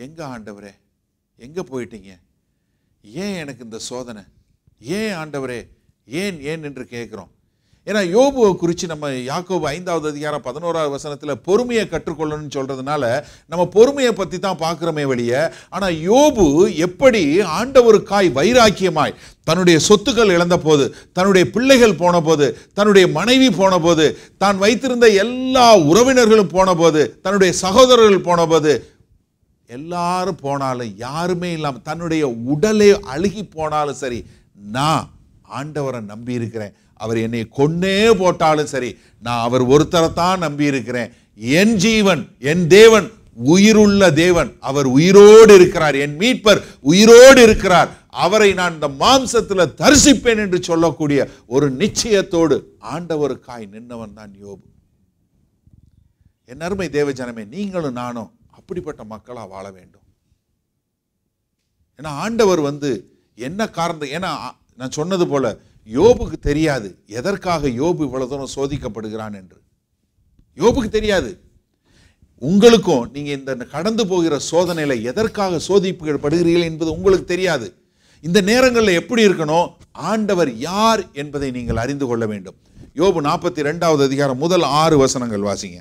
எங்கே ஆண்டவரே எங்கே போயிட்டீங்க ஏன் எனக்கு இந்த சோதனை ஏன் ஆண்டவரே ஏன் ஏன் என்று கேட்குறோம் ஏன்னா யோபுவை குறித்து நம்ம யாக்கோபு ஐந்தாவது அதிகாரம் பதினோராவது வசனத்தில் பொறுமையை கற்றுக்கொள்ளணும்னு சொல்கிறதுனால நம்ம பொறுமையை பற்றி தான் பார்க்குறோமே வழிய ஆனால் யோபு எப்படி ஆண்டவருக்காய் வைராக்கியமாய் தன்னுடைய சொத்துக்கள் இழந்த போது தன்னுடைய பிள்ளைகள் போன போது தன்னுடைய மனைவி போன போது தான் வைத்திருந்த எல்லா உறவினர்களும் போன போது தன்னுடைய சகோதரர்கள் போன போது எல்லாரும் போனாலும் யாருமே இல்லாமல் தன்னுடைய உடலே அழுகி போனாலும் சரி நான் ஆண்டவரை நம்பி இருக்கிறேன் அவர் என்னை கொன்னே போட்டாலும் சரி நான் அவர் ஒருத்தரை தான் நம்பி இருக்கிறேன் என் ஜீவன் என் தேவன் உயிருள்ள தேவன் அவர் உயிரோடு இருக்கிறார் என் மீட்பர் உயிரோடு இருக்கிறார் அவரை நான் இந்த மாம்சத்தில் தரிசிப்பேன் என்று சொல்லக்கூடிய ஒரு நிச்சயத்தோடு ஆண்டவர் காய் நின்னவன் தான் யோபு என் அருமை தேவஜனமே நீங்களும் நானும் அப்படிப்பட்ட மக்களாக வாழ வேண்டும் ஏன்னா ஆண்டவர் வந்து என்ன காரணம் ஏன்னா நான் சொன்னது போல யோபுக்கு தெரியாது எதற்காக யோபு இவ்வளோ தூரம் சோதிக்கப்படுகிறான் என்று யோபுக்கு தெரியாது உங்களுக்கும் நீங்கள் இந்த கடந்து போகிற சோதனையில் எதற்காக படுகிறீர்கள் என்பது உங்களுக்கு தெரியாது இந்த நேரங்களில் எப்படி இருக்கணும் ஆண்டவர் யார் என்பதை நீங்கள் அறிந்து கொள்ள வேண்டும் யோபு நாற்பத்தி ரெண்டாவது அதிகாரம் முதல் ஆறு வசனங்கள் வாசிங்க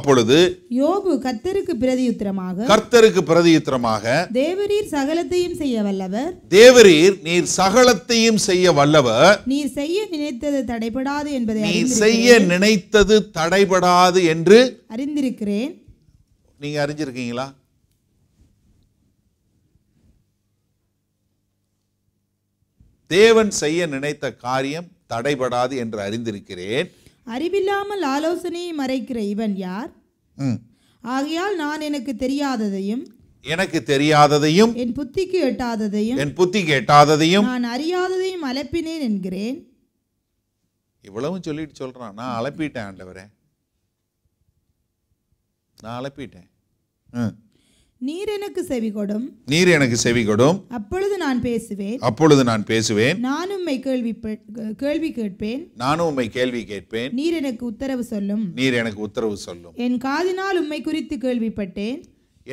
அப்பொழுது
யோபு கர்த்தருக்கு பிரதியுத்திரமாக
கர்த்தருக்கு பிரதியுத்திரமாக
தேவரீர் சகலத்தையும் செய்ய வல்லவர்
தேவரீர் நீர் சகலத்தையும் செய்ய வல்லவர்
நீர் செய்ய நினைத்தது தடைபடாது என்பதை செய்ய
நினைத்தது தடைபடாது என்று
அறிந்திருக்கிறேன்
நீங்க அறிஞ்சிருக்கீங்களா தேவன் செய்ய நினைத்த காரியம் தடைபடாது என்று அறிந்திருக்கிறேன்
அறிவில்லாமல் ஆலோசனையை மறைக்கிற இவன் யார் ஆகையால் நான் எனக்கு தெரியாததையும்
எனக்கு தெரியாததையும் என்
புத்திக்கு எட்டாததையும்
என் புத்தி கேட்டாததையும்
நான் அறியாததையும் அழைப்பினேன் என்கிறேன்
இவ்வளவும் சொல்லிட்டு சொல்கிறான் நான் அழைப்பிட்டேன் ஆண்டவரே நான் அழைப்பிட்டேன் ம்
நீர் எனக்கு செவி கொடும்
நீர் எனக்கு செவி கொடும்
அப்பொழுது நான் பேசுவேன்
அப்பொழுது நான் பேசுவேன்
நானும் உம்மை கேள்வி கேள்வி கேட்பேன்
நானும் உம்மை கேள்வி கேட்பேன்
நீர் எனக்கு உத்தரவு சொல்லும்
நீர் எனக்கு உத்தரவு சொல்லும்
என் காதினால் உம்மை குறித்து கேள்விப்பட்டேன்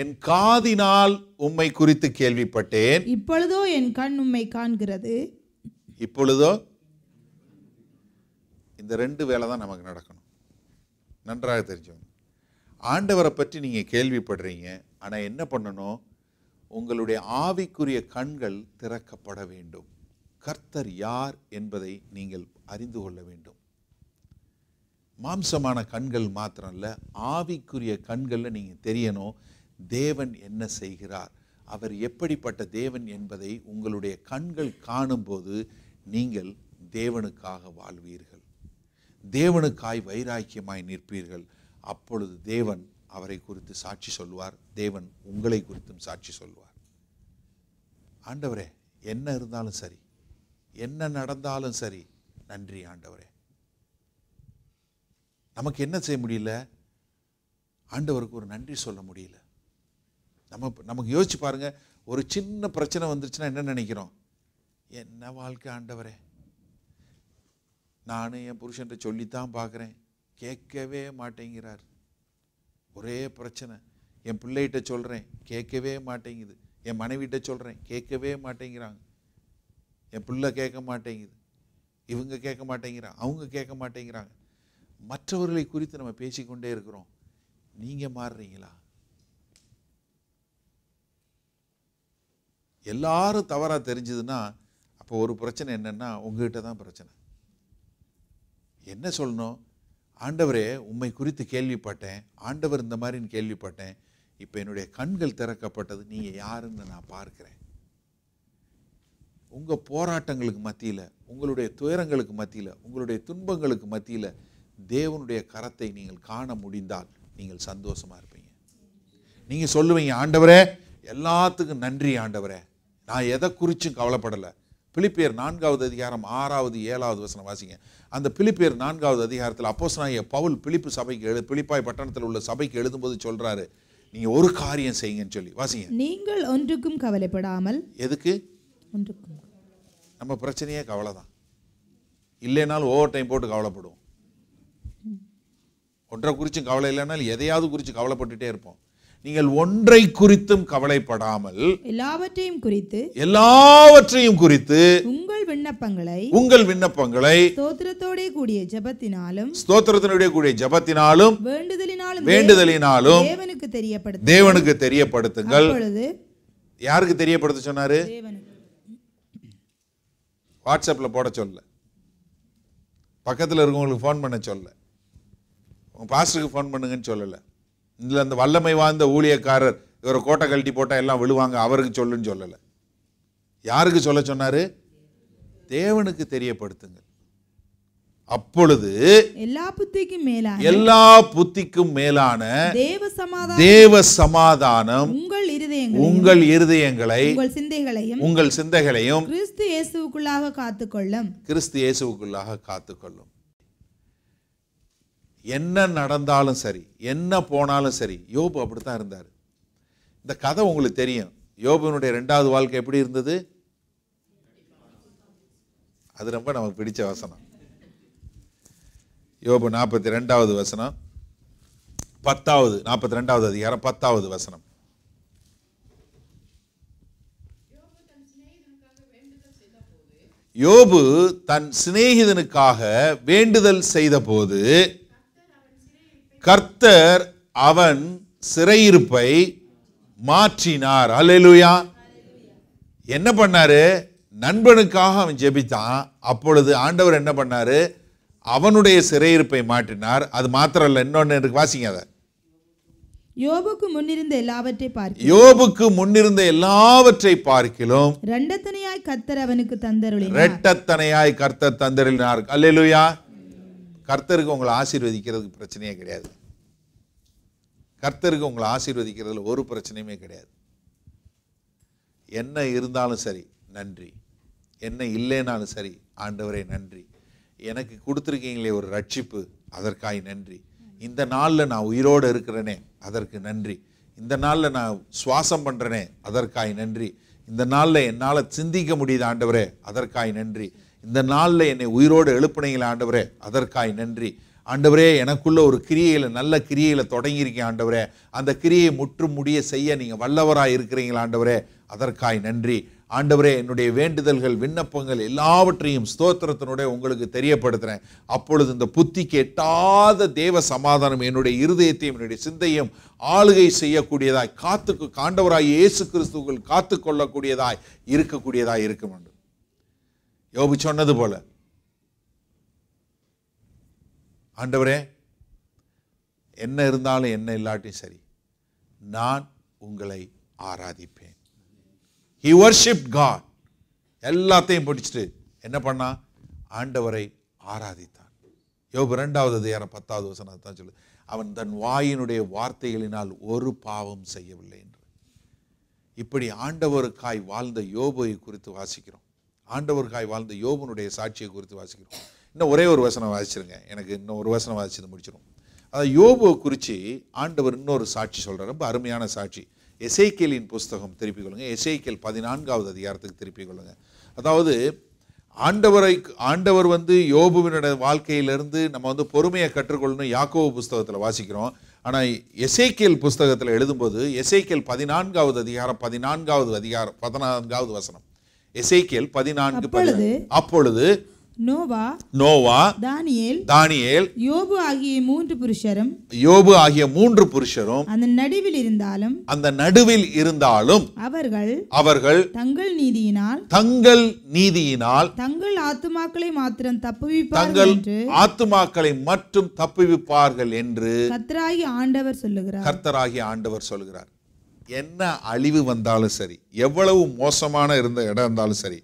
என் காதினால் உம்மை குறித்து கேள்விப்பட்டேன்
இப்பொழுதோ என் கண் உம்மை காண்கிறது
இப்பொழுதோ இந்த ரெண்டு வேலை தான் நமக்கு நடக்கணும் நன்றாக தெரிஞ்சவங்க ஆண்டவரை பற்றி நீங்கள் கேள்விப்படுறீங்க ஆனால் என்ன பண்ணணும் உங்களுடைய ஆவிக்குரிய கண்கள் திறக்கப்பட வேண்டும் கர்த்தர் யார் என்பதை நீங்கள் அறிந்து கொள்ள வேண்டும் மாம்சமான கண்கள் மாத்திரம் இல்லை ஆவிக்குரிய கண்களில் நீங்கள் தெரியணும் தேவன் என்ன செய்கிறார் அவர் எப்படிப்பட்ட தேவன் என்பதை உங்களுடைய கண்கள் காணும்போது நீங்கள் தேவனுக்காக வாழ்வீர்கள் தேவனுக்காய் வைராக்கியமாய் நிற்பீர்கள் அப்பொழுது தேவன் அவரை குறித்து சாட்சி சொல்வார் தேவன் உங்களை குறித்தும் சாட்சி சொல்வார் ஆண்டவரே என்ன இருந்தாலும் சரி என்ன நடந்தாலும் சரி நன்றி ஆண்டவரே நமக்கு என்ன செய்ய முடியல ஆண்டவருக்கு ஒரு நன்றி சொல்ல முடியல நம்ம நமக்கு யோசிச்சு பாருங்கள் ஒரு சின்ன பிரச்சனை வந்துருச்சுன்னா என்ன நினைக்கிறோம் என்ன வாழ்க்கை ஆண்டவரே நானும் என் புருஷன்ட்ட சொல்லித்தான் பார்க்குறேன் கேட்கவே மாட்டேங்கிறார் ஒரே பிரச்சனை என் பிள்ளைகிட்ட சொல்கிறேன் கேட்கவே மாட்டேங்குது என் மனைவிகிட்ட சொல்கிறேன் கேட்கவே மாட்டேங்கிறாங்க என் பிள்ளை கேட்க மாட்டேங்குது இவங்க கேட்க மாட்டேங்கிறாங்க அவங்க கேட்க மாட்டேங்கிறாங்க மற்றவர்களை குறித்து நம்ம பேசிக்கொண்டே இருக்கிறோம் நீங்கள் மாறுறீங்களா எல்லாரும் தவறாக தெரிஞ்சதுன்னா அப்போ ஒரு பிரச்சனை என்னென்னா உங்கள்கிட்ட தான் பிரச்சனை என்ன சொல்லணும் ஆண்டவரே உண்மை குறித்து கேள்விப்பட்டேன் ஆண்டவர் இந்த மாதிரின்னு கேள்விப்பட்டேன் இப்போ என்னுடைய கண்கள் திறக்கப்பட்டது நீங்கள் யாருன்னு நான் பார்க்குறேன் உங்கள் போராட்டங்களுக்கு மத்தியில் உங்களுடைய துயரங்களுக்கு மத்தியில் உங்களுடைய துன்பங்களுக்கு மத்தியில் தேவனுடைய கரத்தை நீங்கள் காண முடிந்தால் நீங்கள் சந்தோஷமாக இருப்பீங்க நீங்கள் சொல்லுவீங்க ஆண்டவரே எல்லாத்துக்கும் நன்றி ஆண்டவரே நான் எதை குறித்தும் கவலைப்படலை பிலிப்பியர் நான்காவது அதிகாரம் ஆறாவது ஏழாவது வசனம் வாசிங்க அந்த பிலிப்பியர் நான்காவது அதிகாரத்தில் அப்போசனாகிய பவுல் பிலிப்பு சபைக்கு எழு பிலிப்பாய் பட்டணத்தில் உள்ள சபைக்கு எழுதும்போது சொல்கிறாரு நீங்கள் ஒரு காரியம் செய்யுங்கன்னு சொல்லி வாசிங்க
நீங்கள் ஒன்றுக்கும் கவலைப்படாமல் எதுக்கு ஒன்றுக்கும்
நம்ம பிரச்சனையே கவலை தான் இல்லைனாலும் ஓவர் டைம் போட்டு கவலைப்படுவோம் ஒன்றை குறித்து கவலை இல்லைனாலும் எதையாவது குறித்து கவலைப்பட்டுட்டே இருப்போம் நீங்கள் ஒன்றை குறித்தும் கவலைப்படாமல்
எல்லாவற்றையும் குறித்து
எல்லாவற்றையும் குறித்து
உங்கள் விண்ணப்பங்களை உங்கள்
விண்ணப்பங்களை
ஸ்தோத்திரத்தோட கூடிய ஜபத்தினாலும்
ஸ்தோத்திரத்தினுடைய கூடிய ஜபத்தினாலும்
வேண்டுதலினாலும் வேண்டுதலினாலும் தேவனுக்கு தெரியப்படுத்து தேவனுக்கு
தெரியப்படுத்துங்கள் யாருக்கு தெரியப்படுத்த சொன்னாரு வாட்ஸ்அப்பில் போட சொல்ல பக்கத்தில் இருக்கவங்களுக்கு ஃபோன் பண்ண சொல்ல உங்கள் பாஸ்டருக்கு ஃபோன் பண்ணுங்கன்னு சொல்லலை இதில் அந்த வல்லமை வாய்ந்த ஊழியக்காரர் இவரை கோட்டை கழட்டி போட்டால் எல்லாம் விழுவாங்க அவருக்கு சொல்லுன்னு சொல்லலை யாருக்கு சொல்ல சொன்னார் தேவனுக்கு தெரியப்படுத்துங்க அப்பொழுது
எல்லா புத்திக்கும் மேலான எல்லா
புத்திக்கும் மேலான தேவ
சமாதானம் தேவ
சமாதானம்
உங்கள் இருதயங்களை உங்கள் இருதயங்களை உங்கள் சிந்தைகளையும்
உங்கள் சிந்தைகளையும்
கிறிஸ்து இயேசுவுக்குள்ளாக காத்துக்கொள்ளும்
கிறிஸ்து இயேசுவுக்குள்ளாக காத்துக்கொள்ளும் என்ன நடந்தாலும் சரி என்ன போனாலும் சரி யோபு அப்படி தான் இருந்தார் இந்த கதை உங்களுக்கு தெரியும் யோபுனுடைய ரெண்டாவது வாழ்க்கை எப்படி இருந்தது அது ரொம்ப நமக்கு பிடிச்ச வசனம் யோபு நாற்பத்தி ரெண்டாவது வசனம் பத்தாவது நாற்பத்தி ரெண்டாவது அதிகாரம் பத்தாவது வசனம் யோபு தன் சிநேகிதனுக்காக வேண்டுதல் செய்த போது கர்த்தர் அவன் சிறையிருப்பை மாற்றினார் அலையலுயா என்ன பண்ணாரு நண்பனுக்காக அவன் ஜெபித்தான் அப்பொழுது ஆண்டவர் என்ன பண்ணார் அவனுடைய சிறையிருப்பை மாற்றினார் அது மாத்திரம் இல்லை இன்னொன்று இருக்கு வாசிங்க அதை
யோபுக்கு முன்னிருந்த எல்லாவற்றை பார்க்க
யோபுக்கு முன்னிருந்த எல்லாவற்றை பார்க்கிலும்
ரெண்டத்தனையாய் கர்த்தர் அவனுக்கு தந்தருளினார்
ரெட்டத்தனையாய் கர்த்தர் தந்தருளினார் அல்லேலுயா கர்த்தருக்கு உங்களை ஆசீர்வதிக்கிறதுக்கு பிரச்சனையே கிடையாது கர்த்தருக்கு உங்களை ஆசீர்வதிக்கிறதுல ஒரு பிரச்சனையுமே கிடையாது என்ன இருந்தாலும் சரி நன்றி என்ன இல்லைனாலும் சரி ஆண்டவரே நன்றி எனக்கு கொடுத்துருக்கீங்களே ஒரு ரட்சிப்பு அதற்காய் நன்றி இந்த நாளில் நான் உயிரோடு இருக்கிறேனே அதற்கு நன்றி இந்த நாளில் நான் சுவாசம் பண்ணுறேனே அதற்காய் நன்றி இந்த நாளில் என்னால் சிந்திக்க முடியுது ஆண்டவரே அதற்காய் நன்றி இந்த நாளில் என்னை உயிரோடு எழுப்பினீங்களா ஆண்டவரே அதற்காய் நன்றி ஆண்டவரே எனக்குள்ள ஒரு கிரியையில் நல்ல கிரியையில் தொடங்கியிருக்கேன் ஆண்டவரே அந்த கிரியை முற்றும் முடிய செய்ய நீங்கள் வல்லவராக இருக்கிறீங்களா ஆண்டவரே அதற்காய் நன்றி ஆண்டவரே என்னுடைய வேண்டுதல்கள் விண்ணப்பங்கள் எல்லாவற்றையும் ஸ்தோத்திரத்தினுடைய உங்களுக்கு தெரியப்படுத்துகிறேன் அப்பொழுது இந்த புத்திக்கு எட்டாத தேவ சமாதானம் என்னுடைய இருதயத்தையும் என்னுடைய சிந்தையும் ஆளுகை செய்யக்கூடியதாய் காத்துக்கு காண்டவராய் இயேசு கிறிஸ்துக்கள் காத்து கொள்ளக்கூடியதாய் இருக்கக்கூடியதாய் வேண்டும் யோபு சொன்னது போல ஆண்டவரே என்ன இருந்தாலும் என்ன இல்லாட்டியும் சரி நான் உங்களை ஆராதிப்பேன் ஹி வர்ஷிப் காட் எல்லாத்தையும் பிடிச்சிட்டு என்ன பண்ணா ஆண்டவரை ஆராதித்தான் யோபு ரெண்டாவது அதிகாரம் பத்தாவது வசனத்தான் சொல்லு அவன் தன் வாயினுடைய வார்த்தைகளினால் ஒரு பாவம் செய்யவில்லை என்று இப்படி ஆண்டவருக்காய் வாழ்ந்த யோபுவை குறித்து வாசிக்கிறோம் ஆண்டவர்காய் வாழ்ந்த யோபனுடைய சாட்சியை குறித்து வாசிக்கிறோம் இன்னும் ஒரே ஒரு வசனம் வாசிச்சிருங்க எனக்கு இன்னும் ஒரு வசனம் வாசிச்சது முடிச்சிடும் அதாவது யோபுவை குறித்து ஆண்டவர் இன்னொரு சாட்சி சொல்கிறார் ரொம்ப அருமையான சாட்சி எசைக்கேலின் புஸ்தகம் திருப்பிக் கொள்ளுங்கள் எசைக்கேல் பதினான்காவது அதிகாரத்துக்கு திருப்பிக் கொள்ளுங்கள் அதாவது ஆண்டவரை ஆண்டவர் வந்து யோபுவினோட வாழ்க்கையிலிருந்து நம்ம வந்து பொறுமையை கற்றுக்கொள்ளணும் யாக்கோவு புஸ்தகத்தில் வாசிக்கிறோம் ஆனால் எசைக்கேல் புஸ்தகத்தில் எழுதும்போது எசைக்கேல் பதினான்காவது அதிகாரம் பதினான்காவது அதிகாரம் பதினான்காவது வசனம் எசேக்கியல் பதினான்கு அப்பொழுது அப்பொழுது நோவா நோவா தானியேல் தானியேல்
யோபு ஆகிய மூன்று புருஷரும்
யோபு ஆகிய மூன்று புருஷரும்
அந்த நடுவில் இருந்தாலும்
அந்த நடுவில் இருந்தாலும் அவர்கள் அவர்கள்
தங்கள் நீதியினால்
தங்கள் நீதியினால்
தங்கள் ஆத்துமாக்களை மாத்திரம் தப்புவிப்பார்கள் என்று
ஆத்துமாக்களை மட்டும் தப்புவிப்பார்கள் என்று
கர்த்தராகி ஆண்டவர் சொல்லுகிறார்
கர்த்தராகி ஆண்டவர் சொல்லுகிறார் என்ன அழிவு வந்தாலும் சரி எவ்வளவு மோசமான இருந்த இடம் இருந்தாலும் சரி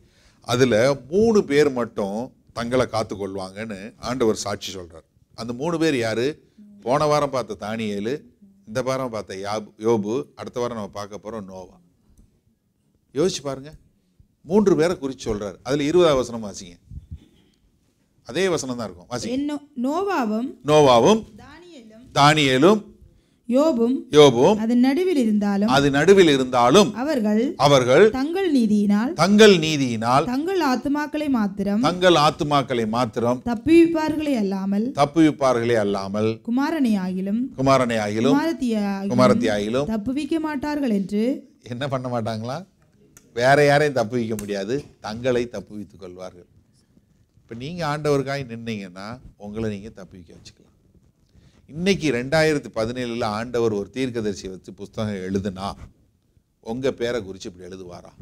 அதில் மூணு பேர் மட்டும் தங்களை காத்து கொள்வாங்கன்னு ஆண்டவர் சாட்சி சொல்கிறார் அந்த மூணு பேர் யார் போன வாரம் பார்த்த தானியேலு இந்த வாரம் பார்த்த யாபு யோபு அடுத்த வாரம் நம்ம பார்க்க போகிறோம் நோவா யோசிச்சு பாருங்கள் மூன்று பேரை குறித்து சொல்கிறார் அதில் இருபதாவது வசனம் வாசிங்க அதே வசனம் தான் இருக்கும் வாசிங்க
நோவாவும்
நோவாவும் தானியலும் யோபும் யோபும்
அது நடுவில் இருந்தாலும்
அது நடுவில் இருந்தாலும் அவர்கள் அவர்கள்
தங்கள் நீதியினால்
தங்கள் நீதியினால்
தங்கள் ஆத்துமாக்களை மாத்திரம்
தங்கள் ஆத்துமாக்களை மாத்திரம்
தப்புவிப்பார்களே அல்லாமல்
தப்புவிப்பார்களே அல்லாமல்
குமாரனை ஆகிலும்
குமாரனை ஆகிலும் குமாரத்தி ஆகிலும்
தப்புவிக்க மாட்டார்கள் என்று
என்ன பண்ண மாட்டாங்களா வேற யாரையும் தப்புவிக்க முடியாது தங்களை தப்புவித்துக் கொள்வார்கள் இப்போ நீங்கள் ஆண்டவருக்காய் நின்னீங்கன்னா உங்களை நீங்கள் தப்புவிக்க வச்சுக்கலாம் இன்னைக்கு ரெண்டாயிரத்தி பதினேழில் ஆண்டவர் ஒரு தீர்க்கதரிசி வச்சு புஸ்தகம் எழுதுனா உங்கள் பேரை குறித்து இப்படி எழுதுவாரா